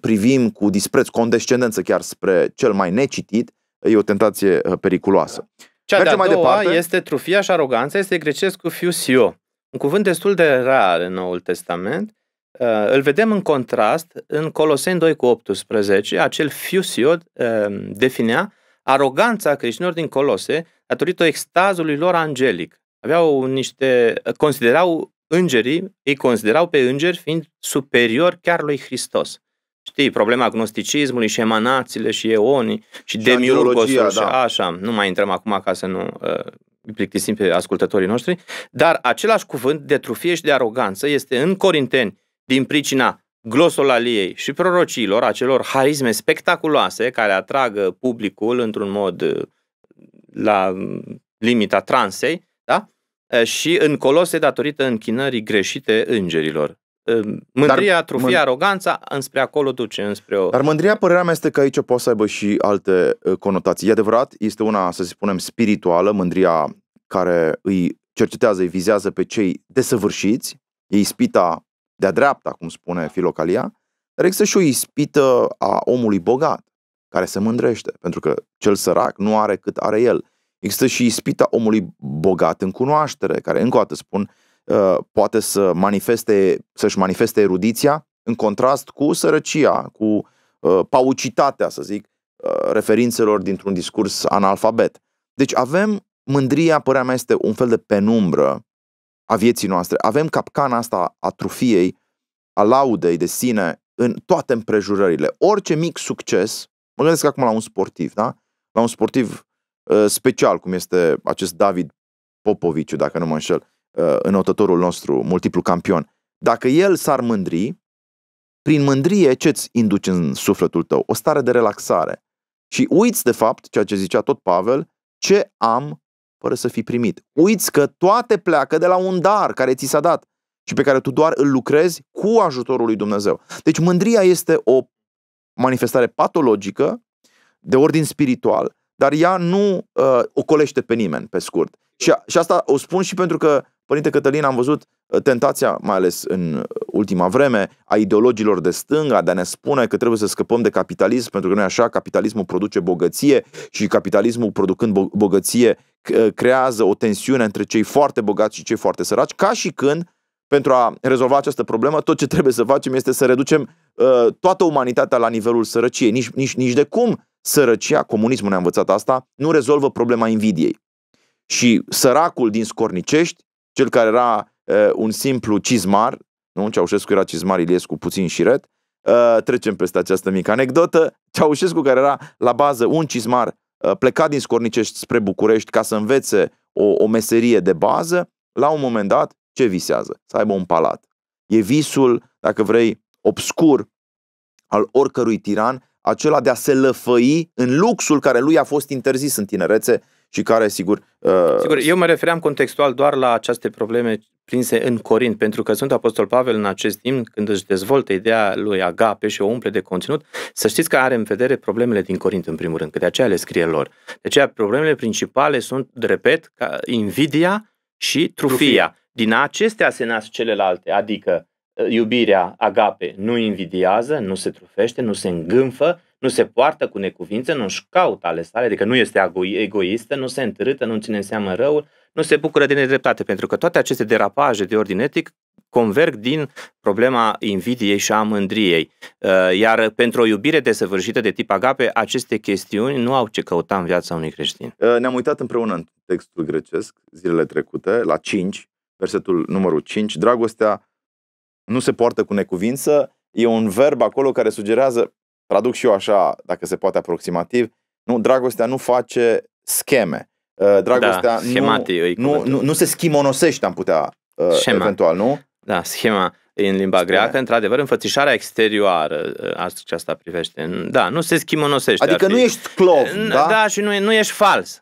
privim cu dispreț, condescendență chiar spre cel mai necitit, e o tentație uh, periculoasă. Cea de-a mai doua departe. este trufia și aroganța, este grecescul fiusio, un cuvânt destul de rar în Noul Testament. Uh, îl vedem în contrast în Coloseni 2 cu 18, acel fiusio uh, definea aroganța creștinilor din Colose datorită extazului lor angelic. Aveau niște, considerau îngerii, ei considerau pe îngeri fiind superior chiar lui Hristos știi, problema agnosticismului și emanațiile și eonii și, și demiurgosul și da. așa. Nu mai intrăm acum ca să nu uh, plictisim pe ascultătorii noștri. Dar același cuvânt de trufie și de aroganță este în Corinteni din pricina glosolaliei și prorociilor, acelor harisme spectaculoase care atragă publicul într-un mod uh, la limita transei, da? Uh, și în colose datorită închinării greșite îngerilor. Mândria, dar, trufia, mând... aroganța, înspre acolo duce, înspre o... Dar mândria, părerea mea este că aici poate să aibă și alte conotații. E adevărat, este una, să spunem, spirituală, mândria care îi cercetează, îi vizează pe cei desăvârșiți, e ispita de-a dreapta, cum spune Filocalia, dar există și o ispită a omului bogat, care se mândrește, pentru că cel sărac nu are cât are el. Există și ispita omului bogat în cunoaștere, care, încă o dată spun, Uh, poate să manifeste, să-și manifeste erudiția, în contrast cu sărăcia, cu uh, paucitatea, să zic, uh, referințelor dintr-un discurs analfabet. Deci avem mândria, părea mea, este un fel de penumbră a vieții noastre. Avem capcana asta a trufiei, a laudei de sine în toate împrejurările. Orice mic succes, mă gândesc acum la un sportiv, da? La un sportiv special, cum este acest David Popoviciu, dacă nu mă înșel. Uh, înotătorul nostru, multiplu campion, dacă el s-ar mândri, prin mândrie ce îți induci în sufletul tău? O stare de relaxare. Și uiți, de fapt, ceea ce zicea tot Pavel, ce am fără să fi primit. Uiți că toate pleacă de la un dar care ți s-a dat și pe care tu doar îl lucrezi cu ajutorul lui Dumnezeu. Deci mândria este o manifestare patologică de ordin spiritual, dar ea nu uh, ocolește pe nimeni, pe scurt. Și, și asta o spun și pentru că Părinte Cătălin, am văzut uh, tentația, mai ales în uh, ultima vreme, a ideologilor de stânga de a ne spune că trebuie să scăpăm de capitalism, pentru că nu așa, capitalismul produce bogăție și capitalismul producând bogăție uh, creează o tensiune între cei foarte bogați și cei foarte săraci, ca și când, pentru a rezolva această problemă, tot ce trebuie să facem este să reducem uh, toată umanitatea la nivelul sărăciei. Nici, nici, nici de cum sărăcia, comunismul ne-a învățat asta, nu rezolvă problema invidiei. Și săracul din Scornicești cel care era uh, un simplu cizmar, nu? Ceaușescu era cizmar, Iliescu puțin șiret, uh, trecem peste această mică anecdotă, Ceaușescu care era la bază un cizmar, uh, plecat din Scornicești spre București ca să învețe o, o meserie de bază, la un moment dat, ce visează? Să aibă un palat. E visul, dacă vrei, obscur al oricărui tiran, acela de a se lăfăi în luxul care lui a fost interzis în tinerețe și care, sigur... Uh... Sigur, eu mă refeream contextual doar la aceste probleme prinse în Corint, pentru că sunt Apostol Pavel în acest timp, când își dezvoltă ideea lui Agape și o umple de conținut, să știți că are în vedere problemele din Corint, în primul rând, că de aceea le scrie lor. De aceea problemele principale sunt, repet, invidia și trufia. trufia. Din acestea se nasc celelalte, adică uh, iubirea agape nu invidiază, nu se trufește, nu se îngânfă, nu se poartă cu necuvință, nu-și caută ale sale, adică nu este egoistă, nu se întârâtă, nu ține în seamă răul, nu se bucură de nedreptate, pentru că toate aceste derapaje de ordin etic converg din problema invidiei și a mândriei. Uh, iar pentru o iubire desăvârșită de tip agape, aceste chestiuni nu au ce căuta în viața unui creștin. Uh, ne-am uitat împreună în textul grecesc zilele trecute, la 5, versetul numărul 5. Dragostea nu se poartă cu necuvință, e un verb acolo care sugerează traduc și eu așa, dacă se poate aproximativ, nu, dragostea nu face scheme. Uh, dragostea da, schematic, nu, nu, nu, nu se schimonosește, am putea, uh, Schema. eventual, nu? Da, schema în limba schema. greacă, într-adevăr, înfățișarea exterioară, uh, asta privește. Da, nu se schimonosește. Adică nu ești clov, da? Da, și nu, nu ești fals.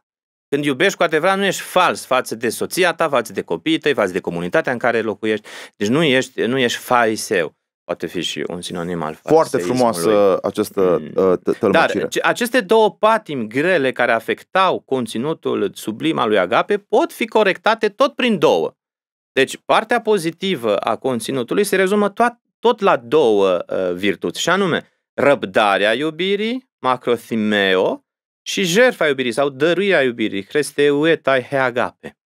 Când iubești cu adevărat, nu ești fals față de soția ta, față de copiii tăi, față de comunitatea în care locuiești. Deci nu ești, nu ești fariseu poate fi și un sinonim al Foarte frumoasă această hmm. uh, tălmăcire. Dar aceste două patimi grele care afectau conținutul sublim al lui Agape pot fi corectate tot prin două. Deci partea pozitivă a conținutului se rezumă tot, tot la două uh, virtuți, și anume răbdarea iubirii, macrothimeo, și jertfa iubirii sau dăruia iubirii, cresteuetai heagape. agape.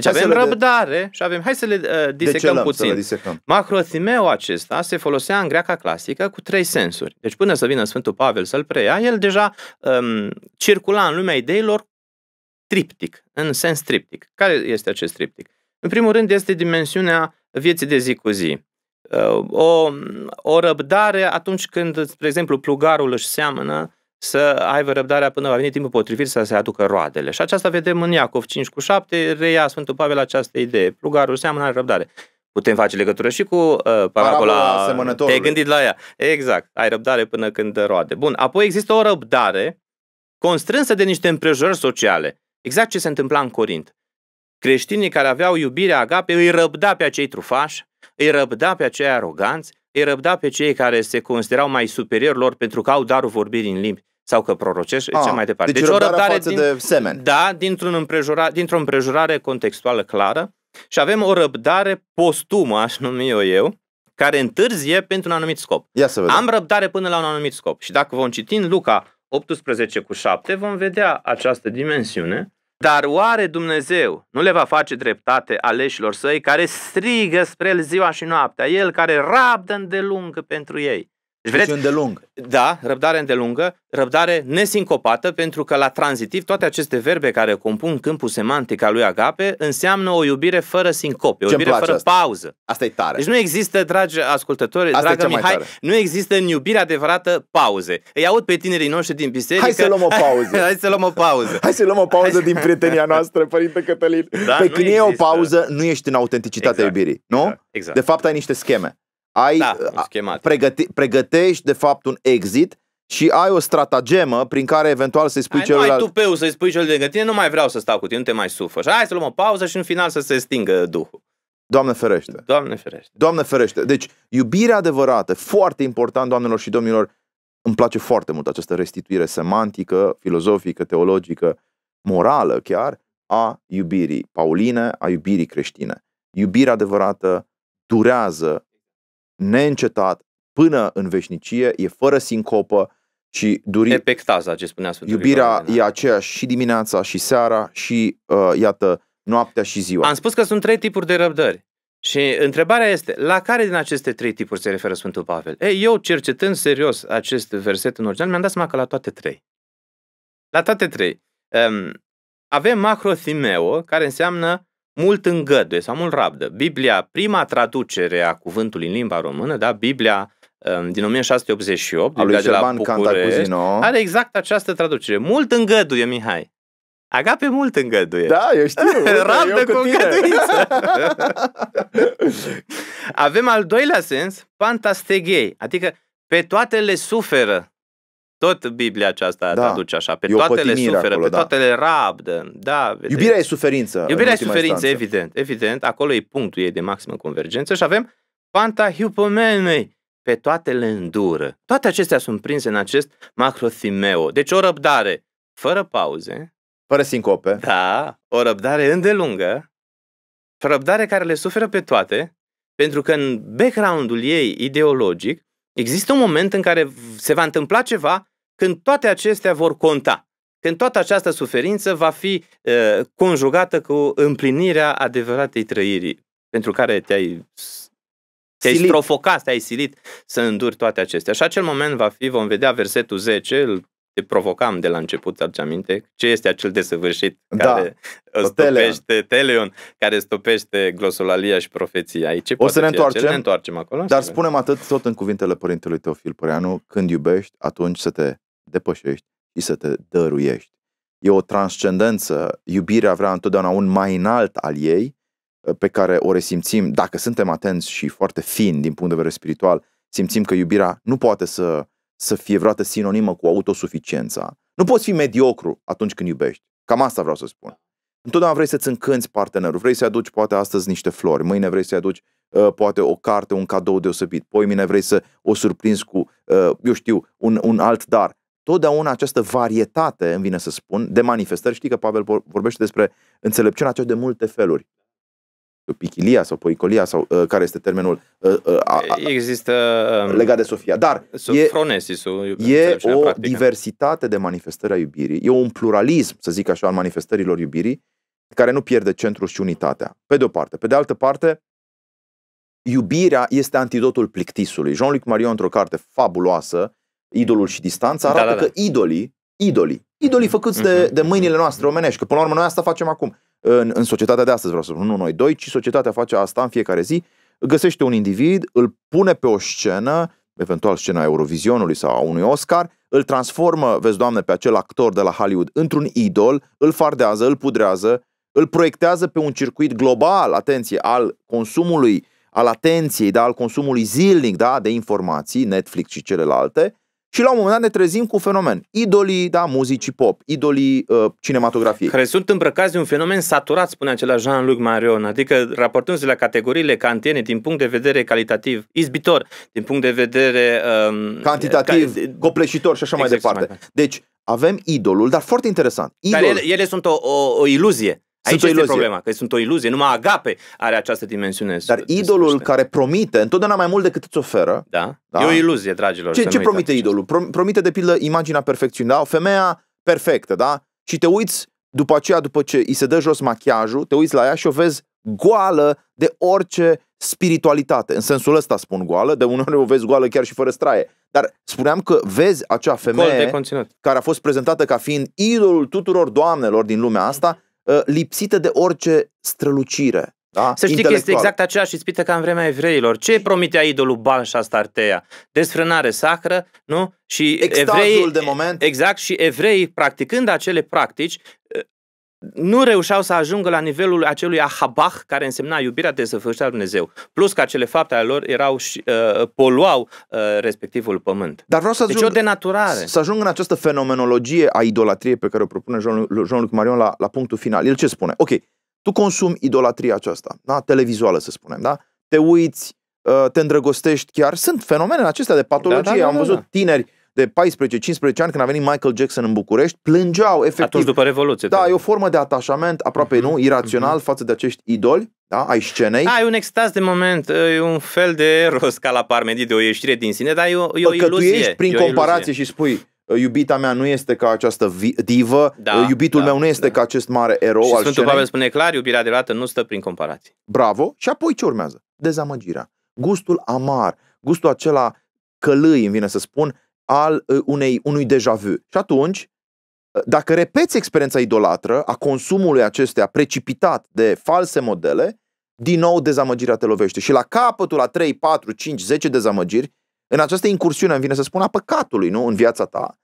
Deci hai avem răbdare de... și avem, hai să le uh, disecăm celăm, puțin. Să le disecăm. Macrothimeu acesta se folosea în greaca clasică cu trei sensuri. Deci până să vină Sfântul Pavel să-l preia, el deja um, circula în lumea ideilor triptic, în sens triptic. Care este acest triptic? În primul rând este dimensiunea vieții de zi cu zi. Uh, o, o răbdare atunci când, spre exemplu, plugarul își seamănă să aibă răbdarea până va veni timpul potrivit să se aducă roadele. Și aceasta vedem în Iacov 5 cu 7, reia Sfântul Pavel această idee. Plugarul seamănă are răbdare. Putem face legătură și cu uh, parabola, parabola te-ai gândit la ea. Exact, ai răbdare până când roade. Bun, apoi există o răbdare constrânsă de niște împrejurări sociale. Exact ce se întâmpla în Corint. Creștinii care aveau iubirea agape îi răbda pe acei trufași, îi răbda pe acei aroganți, îi răbda pe cei care se considerau mai superiori lor pentru că au darul vorbirii în limbi sau că prorocești, și ce ah, mai departe. Deci, deci o răbdare din, de semen. Da, dintr-un împrejura, dintr-o împrejurare contextuală clară și avem o răbdare postumă, aș numi eu eu, care întârzie pentru un anumit scop. Ia să vedem. Am răbdare până la un anumit scop și dacă vom citi în Luca 18 cu 7, vom vedea această dimensiune dar oare Dumnezeu nu le va face dreptate aleșilor săi care strigă spre el ziua și noaptea, el care rabdă îndelungă pentru ei? Deci, vedeți, îndelung. Da, răbdare îndelungă, răbdare nesincopată, pentru că la tranzitiv toate aceste verbe care compun câmpul semantic al lui Agape înseamnă o iubire fără sincope, o iubire fără asta? pauză. Asta e tare. Deci nu există, dragi ascultători, asta dragă Mihai, nu există în iubire adevărată pauze. Îi aud pe tinerii noștri din biserică. Hai să luăm o pauză. Hai să luăm o pauză. Hai să luăm o pauză din prietenia noastră, Părinte Cătălin. Da, păi când există. e o pauză, nu ești în autenticitatea exact. iubirii, nu? exact. De fapt, ai niște scheme. Ai, da, uh, schematic. pregăte, pregătești, de fapt, un exit și ai o stratagemă prin care eventual să-i spui Ai, Nu ai tupeu să-i spui celor de tine, nu mai vreau să stau cu tine, nu te mai sufă. Și hai să luăm o pauză și în final să se stingă duhul. Doamne ferește. Doamne ferește. Doamne ferește. Deci, iubirea adevărată, foarte important, doamnelor și domnilor, îmi place foarte mult această restituire semantică, filozofică, teologică, morală chiar, a iubirii pauline, a iubirii creștine. Iubirea adevărată durează neîncetat, până în veșnicie, e fără sincopă și duri... Epectaza, ce spunea Sfântul Iubirea Ivan, e da. aceeași și dimineața și seara și, uh, iată, noaptea și ziua. Am spus că sunt trei tipuri de răbdări. Și întrebarea este, la care din aceste trei tipuri se referă Sfântul Pavel? Ei, eu, cercetând serios acest verset în original, mi-am dat seama că la toate trei. La toate trei. Um, avem macrothimeo, care înseamnă mult îngăduie sau mult rabdă. Biblia, prima traducere a cuvântului în limba română, da, Biblia um, din 1688, Biblia de la Cantacuzino. are exact această traducere. Mult îngăduie, Mihai. Agape mult îngăduie. Da, eu știu. Rabdă cu, cu îngăduință. Avem al doilea sens, pantasteghei, adică pe toate le suferă. Tot Biblia aceasta da. aduce așa, pe e toate le suferă, acolo, pe da. toate le rabdă. Da, vedeți. Iubirea e suferință. Iubirea e suferință, instanță. evident. Evident, acolo e punctul ei de maximă convergență și avem panta hiupomenei pe toate le îndură. Toate acestea sunt prinse în acest macrothimeo. Deci o răbdare fără pauze. Fără sincope. Da, o răbdare îndelungă. O răbdare care le suferă pe toate, pentru că în background-ul ei ideologic Există un moment în care se va întâmpla ceva când toate acestea vor conta, când toată această suferință va fi uh, conjugată cu împlinirea adevăratei trăirii pentru care te-ai, te-ai silit. strofocat, te-ai silit să înduri toate acestea. Și acel moment va fi, vom vedea versetul 10, îl te provocam de la început, să-ți aminte, ce este acel desăvârșit da. care stopește teleon. teleon, care stopește glosolalia și profeția. Aici o să ne întoarcem, ne întoarcem acolo. Dar și spunem atât tot în cuvintele Părintelui Teofil Păreanu, când iubești, atunci să te depășești și să te dăruiești. E o transcendență, iubirea vrea întotdeauna un mai înalt al ei, ă, pe care o resimțim, dacă suntem atenți și foarte fini din punct de vedere spiritual, simțim că iubirea nu poate să să fie vreodată sinonimă cu autosuficiența. Nu poți fi mediocru atunci când iubești. Cam asta vreau să spun. Întotdeauna vrei să-ți încânți partenerul, vrei să-i aduci poate astăzi niște flori, mâine vrei să-i aduci uh, poate o carte, un cadou deosebit, poi mine vrei să o surprinzi cu, uh, eu știu, un, un alt dar. Totdeauna această varietate, îmi vine să spun, de manifestări, știi că Pavel vorbește despre înțelepciunea aceea de multe feluri. Pichilia sau Poicolia sau uh, care este termenul uh, uh, uh, există um, legat de Sofia. Dar e, e o practică. diversitate de manifestări a iubirii, e un pluralism, să zic așa, al manifestărilor iubirii care nu pierde centrul și unitatea. Pe de o parte, pe de altă parte, iubirea este antidotul plictisului. Jean-Luc Marion într-o carte fabuloasă, Idolul și distanța, arată da, da, da. că idolii, idolii, idolii făcuți de, mhm. de mâinile noastre omenești, că până la urmă noi asta facem acum în, în societatea de astăzi, vreau să spun, nu noi doi, ci societatea face asta în fiecare zi, găsește un individ, îl pune pe o scenă, eventual scena Eurovizionului sau a unui Oscar, îl transformă, vezi doamne, pe acel actor de la Hollywood într-un idol, îl fardează, îl pudrează, îl proiectează pe un circuit global, atenție, al consumului, al atenției, da, al consumului zilnic, da, de informații, Netflix și celelalte, și la un moment dat ne trezim cu fenomen. Idolii, da, muzicii pop, idolii uh, cinematografiei. Care sunt îmbrăcați de un fenomen saturat, spune acela Jean-Luc Marion, adică raportându-se la categoriile cantiene din punct de vedere calitativ, izbitor, din punct de vedere... Um, Cantitativ, ca... copleșitor și așa exact mai departe. Deci avem idolul, dar foarte interesant. Idol... Dar ele, ele sunt o, o, o iluzie. Aici sunt este o iluzie. problema, că sunt o iluzie. Numai agape are această dimensiune. Dar idolul care promite întotdeauna mai mult decât îți oferă. Da. da? E o iluzie, dragilor. Ce, ce promite idolul? Pro- promite, de pildă, imaginea perfecțiunii. Da? O femeia perfectă, da? Și te uiți după aceea, după ce îi se dă jos machiajul, te uiți la ea și o vezi goală de orice spiritualitate. În sensul ăsta spun goală, de uneori o vezi goală chiar și fără straie. Dar spuneam că vezi acea femeie care a fost prezentată ca fiind idolul tuturor doamnelor din lumea asta, Uh, lipsită de orice strălucire. Da? Să știi că este exact aceeași ispită ca în vremea evreilor. Ce promitea idolul Bal și Astartea? Desfrânare sacră, nu? Și Extazul evreii, de moment. Exact, și evreii practicând acele practici uh, nu reușeau să ajungă la nivelul acelui ahabah, care însemna iubirea desăfășită a Dumnezeu. Plus că acele fapte ale lor erau și, uh, poluau uh, respectivul pământ. Dar vreau să deci ajung, deci o denaturare. Să ajung în această fenomenologie a idolatriei pe care o propune Jean-Luc Marion la, la punctul final. El ce spune? Ok, tu consumi idolatria aceasta, da? televizuală să spunem, da? te uiți, uh, te îndrăgostești chiar. Sunt fenomenele acestea de patologie. Da, da, da, Am văzut da, da. tineri de 14-15 ani, când a venit Michael Jackson în București, plângeau efectiv. Atunci după Revoluție. Da, e o formă de atașament aproape, uh-huh. nu, mhm. irațional uh-huh. față de acești idoli, da, ai scenei. Ai un extaz de moment, e un fel de eros ca la parmedit, de o ieșire din sine, dar e o, e o iluzie. Că tu ești prin e comparație și spui, ă, iubita mea nu este ca această divă, ă, da, iubitul da, meu nu este da. ca acest mare erou și al Sfântul scenei. Pavel spune clar, iubirea de rată nu stă prin comparație. Bravo! Și apoi ce urmează? Dezamăgirea. Gustul amar, gustul acela călâi, îmi vine să spun, al ă, unei, unui deja vu. Și atunci, ă, dacă repeți experiența idolatră a consumului acestea precipitat de false modele, din nou dezamăgirea te lovește. Și la capătul la 3, 4, 5, 10 dezamăgiri, în această incursiune, îmi vine să spun, a păcatului, nu? În viața ta,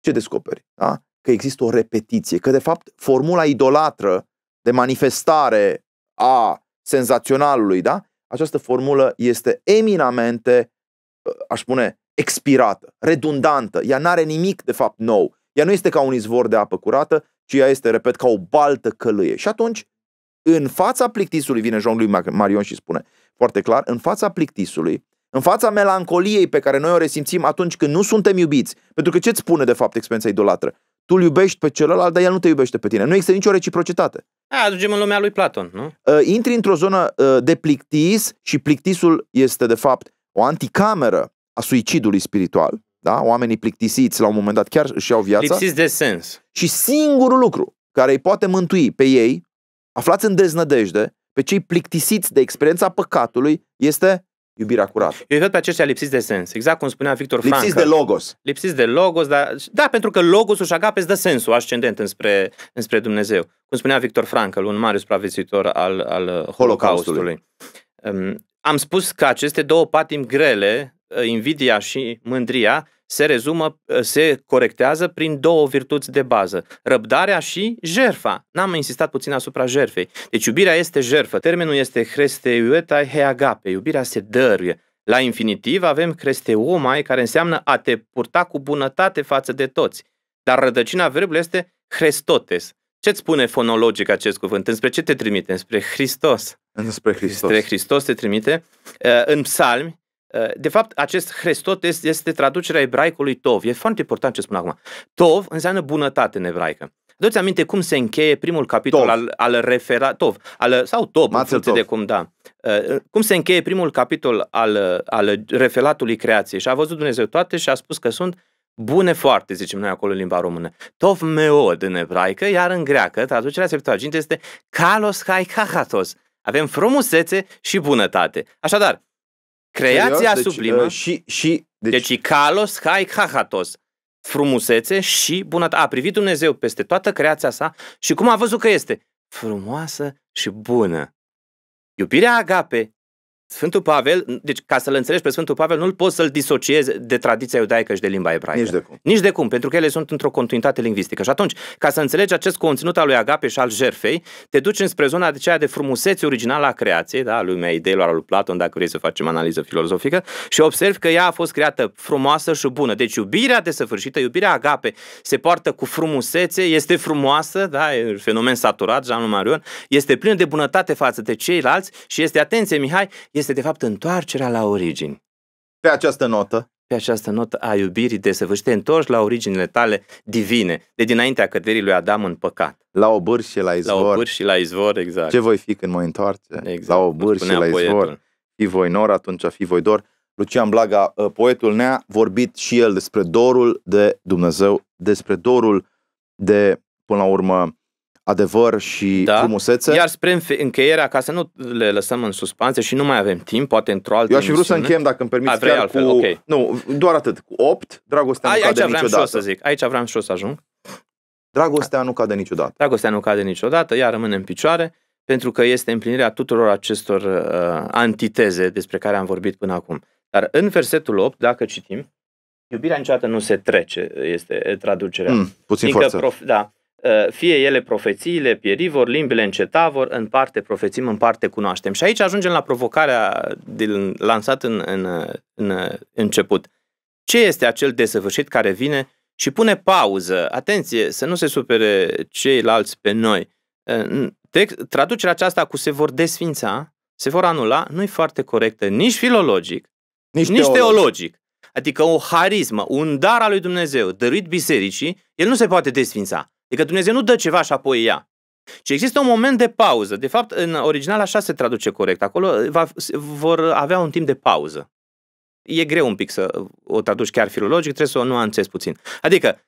ce descoperi? Da? Că există o repetiție, că de fapt formula idolatră de manifestare a senzaționalului, da? Această formulă este eminamente, ă, aș spune, expirată, redundantă, ea n-are nimic de fapt nou. Ea nu este ca un izvor de apă curată, ci ea este, repet, ca o baltă călâie. Și atunci, în fața plictisului, vine jean lui Marion și spune foarte clar, în fața plictisului, în fața melancoliei pe care noi o resimțim atunci când nu suntem iubiți, pentru că ce îți spune de fapt experiența idolatră? Tu îl iubești pe celălalt, dar el nu te iubește pe tine. Nu există nicio reciprocitate. A, aducem în lumea lui Platon, nu? Uh, intri într-o zonă uh, de plictis și plictisul este de fapt o anticameră a suicidului spiritual, da? oamenii plictisiți la un moment dat chiar își iau viața. Lipsiți de sens. Și singurul lucru care îi poate mântui pe ei, aflați în deznădejde, pe cei plictisiți de experiența păcatului, este iubirea curată. Eu văd pe aceștia lipsiți de sens, exact cum spunea Victor Frankl. Lipsiți de logos. Lipsiți de logos, dar da, pentru că logosul și agape îți dă sensul ascendent înspre, înspre Dumnezeu. Cum spunea Victor Frankl, un mare supraviețuitor al, al Holocaustului. Holocaustului. Um, am spus că aceste două patim grele Uh, invidia și mândria se rezumă, uh, se corectează prin două virtuți de bază, răbdarea și jerfa. N-am insistat puțin asupra jerfei. Deci iubirea este jerfă, termenul este hresteuetai heagape. iubirea se dăruie. La infinitiv avem cresteumai, care înseamnă a te purta cu bunătate față de toți. Dar rădăcina verbului este hrestotes. Ce-ți spune fonologic acest cuvânt? Înspre ce te trimite? Înspre Hristos. Înspre Hristos. Înspre Hristos te trimite. Uh, în psalmi, Uh, de fapt, acest Hristot este, este traducerea ebraicului Tov. E foarte important ce spun acum. Tov înseamnă bunătate în ebraică. Dă-ți aminte cum se încheie primul capitol tov. al, al refera, tov, al, sau Tob, în tov. de cum, da. Uh, cum se încheie primul capitol al, al referatului creației. Și a văzut Dumnezeu toate și a spus că sunt bune foarte, zicem noi acolo în limba română. Tov meod în ebraică, iar în greacă, traducerea Septuagint este kalos kai kahatos. Avem frumusețe și bunătate. Așadar, Creația deci, sublimă. Uh, și, și, deci... deci kalos, hai, hahatos. Frumusețe și bunătate. A privit Dumnezeu peste toată creația sa și cum a văzut că este? Frumoasă și bună. Iubirea agape Sfântul Pavel, deci ca să-l înțelegi pe Sfântul Pavel, nu-l poți să-l disociezi de tradiția iudaică și de limba ebraică. Nici de cum. Nici de cum, pentru că ele sunt într-o continuitate lingvistică. Și atunci, ca să înțelegi acest conținut al lui Agape și al jerfei, te duci înspre zona de cea de frumusețe originală a creației, da, lui ideilor al lui Platon, dacă vrei să facem analiză filozofică, și observi că ea a fost creată frumoasă și bună. Deci iubirea de săfârșită, iubirea Agape, se poartă cu frumusețe, este frumoasă, da, e un fenomen saturat, Jean Marion, este plină de bunătate față de ceilalți și este, atenție Mihai, este de fapt întoarcerea la origini. Pe această notă, pe această notă a iubirii de te întorci la originile tale divine, de dinaintea căderii lui Adam în păcat. La o și la izvor. La o și la izvor, exact. Ce voi fi când mă întoarce? Exact. La o și la poetul. izvor. Fi voi nor, atunci fi voi dor. Lucian Blaga, ă, poetul, ne-a vorbit și el despre dorul de Dumnezeu, despre dorul de, până la urmă, adevăr și da. frumusețe. Iar spre încheierea, ca să nu le lăsăm în suspanse și nu mai avem timp, poate într-o altă Eu aș fi vrut să încheiem dacă îmi permiți, chiar altfel, cu... Okay. Nu, doar atât. Cu 8, dragostea Ai, nu cade aici vreau niciodată. Și să zic. Aici vreau și o să ajung. Dragostea nu cade niciodată. Dragostea nu cade niciodată, ea rămâne în picioare, pentru că este împlinirea tuturor acestor uh, antiteze despre care am vorbit până acum. Dar în versetul 8, dacă citim, iubirea niciodată nu se trece, este traducerea. Mm, puțin forță. Prof, da, Eh, fie ele profețiile, pierivor, limbile încetavor, în parte profețim, în parte cunoaștem. Și aici ajungem la provocarea din, lansat în, în, în început. Ce este acel desăvârșit care vine și pune pauză? Atenție, să nu se supere ceilalți pe noi. Eh, traducerea aceasta cu se vor desfința, se vor anula, nu e foarte corectă nici filologic, nici, nici teologic. teologic. Adică o harismă, un dar al lui Dumnezeu, dăruit bisericii, el nu se poate desfința Adică Dumnezeu nu dă ceva și apoi ia. Și există un moment de pauză. De fapt, în original așa se traduce corect. Acolo uh, va, vor avea un timp de pauză. E greu un pic să uh, o traduci chiar filologic, trebuie să o nuanțezi puțin. Adică,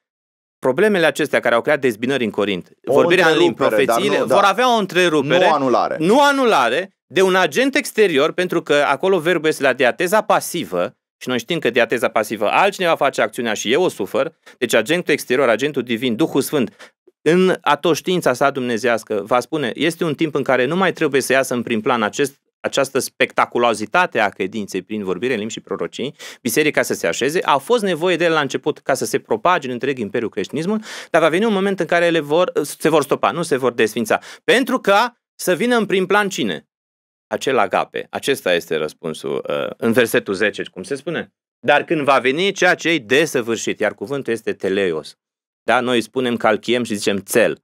problemele acestea care au creat dezbinări în Corint, o vorbirea în limbi, profețiile, nu, da. vor avea o întrerupere. Nu anulare. Nu anulare de un agent exterior, pentru că acolo verbul este la diateza pasivă, și noi știm că diateza pasivă altcineva face acțiunea și eu o sufăr. Deci agentul exterior, agentul divin, Duhul Sfânt, în atoștiința sa dumnezească, va spune, este un timp în care nu mai trebuie să iasă în prim plan acest această spectaculozitate a credinței prin vorbire în limbi și prorocii, biserica să se așeze, a fost nevoie de el la început ca să se propage în întreg imperiul creștinismul, dar va veni un moment în care ele vor, se vor stopa, nu se vor desfința. Pentru că să vină în prim plan cine? acel agape. Acesta este răspunsul uh, în versetul 10, cum se spune. Dar când va veni ceea ce e desăvârșit, iar cuvântul este teleios. Da? Noi spunem calchiem și zicem cel.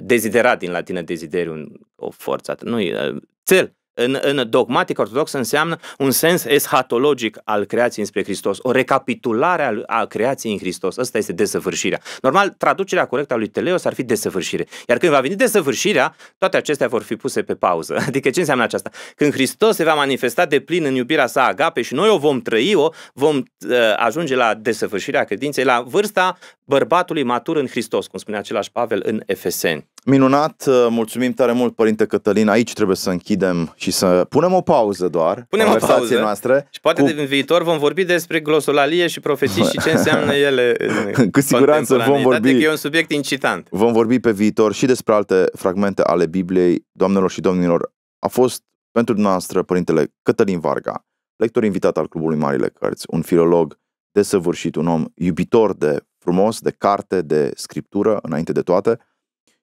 Deziderat din latină desiderium, o forță. Nu, uh, cel în, în dogmatic ortodox înseamnă un sens eschatologic al creației înspre Hristos, o recapitulare a, a creației în Hristos. Asta este desăvârșirea. Normal, traducerea corectă a lui Teleos ar fi desăvârșire. Iar când va veni desăvârșirea, toate acestea vor fi puse pe pauză. Adică ce înseamnă aceasta? Când Hristos se va manifesta de plin în iubirea sa agape și noi o vom trăi-o, vom uh, ajunge la desăvârșirea credinței, la vârsta bărbatului matur în Hristos, cum spune același Pavel în Efeseni. Minunat, uh, mulțumim tare mult, Părinte Cătălin. Aici trebuie să închidem și să punem o pauză doar. Punem o pauză. noastre. Și poate cu... de în viitor vom vorbi despre glosolalie și profeții și ce înseamnă ele. În cu siguranță vom vorbi. Că e un subiect incitant. Vom vorbi pe viitor și despre alte fragmente ale Bibliei. Doamnelor și domnilor, a fost pentru dumneavoastră Părintele Cătălin Varga, lector invitat al Clubului Marile Cărți, un filolog desăvârșit, un om iubitor de frumos, de carte, de scriptură, înainte de toate –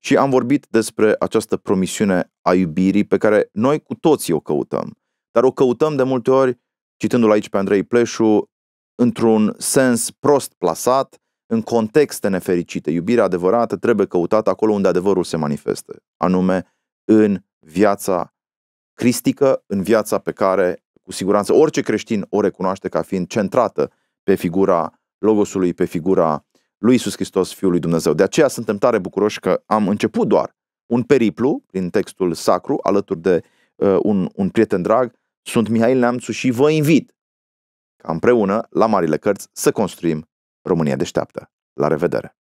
și am vorbit despre această promisiune a iubirii pe care noi cu toții o căutăm, dar o căutăm de multe ori, citându-l aici pe Andrei Pleșu, într-un sens prost plasat, în contexte nefericite. Iubirea adevărată trebuie căutată acolo unde adevărul se manifestă, anume în viața cristică, în viața pe care, cu siguranță, orice creștin o recunoaște ca fiind centrată pe figura Logosului, pe figura lui Isus Hristos, Fiul lui Dumnezeu. De aceea suntem tare bucuroși că am început doar un periplu prin textul sacru alături de uh, un, un prieten drag, sunt Mihail Neamțu și vă invit ca împreună la Marile Cărți să construim România Deșteaptă. La revedere!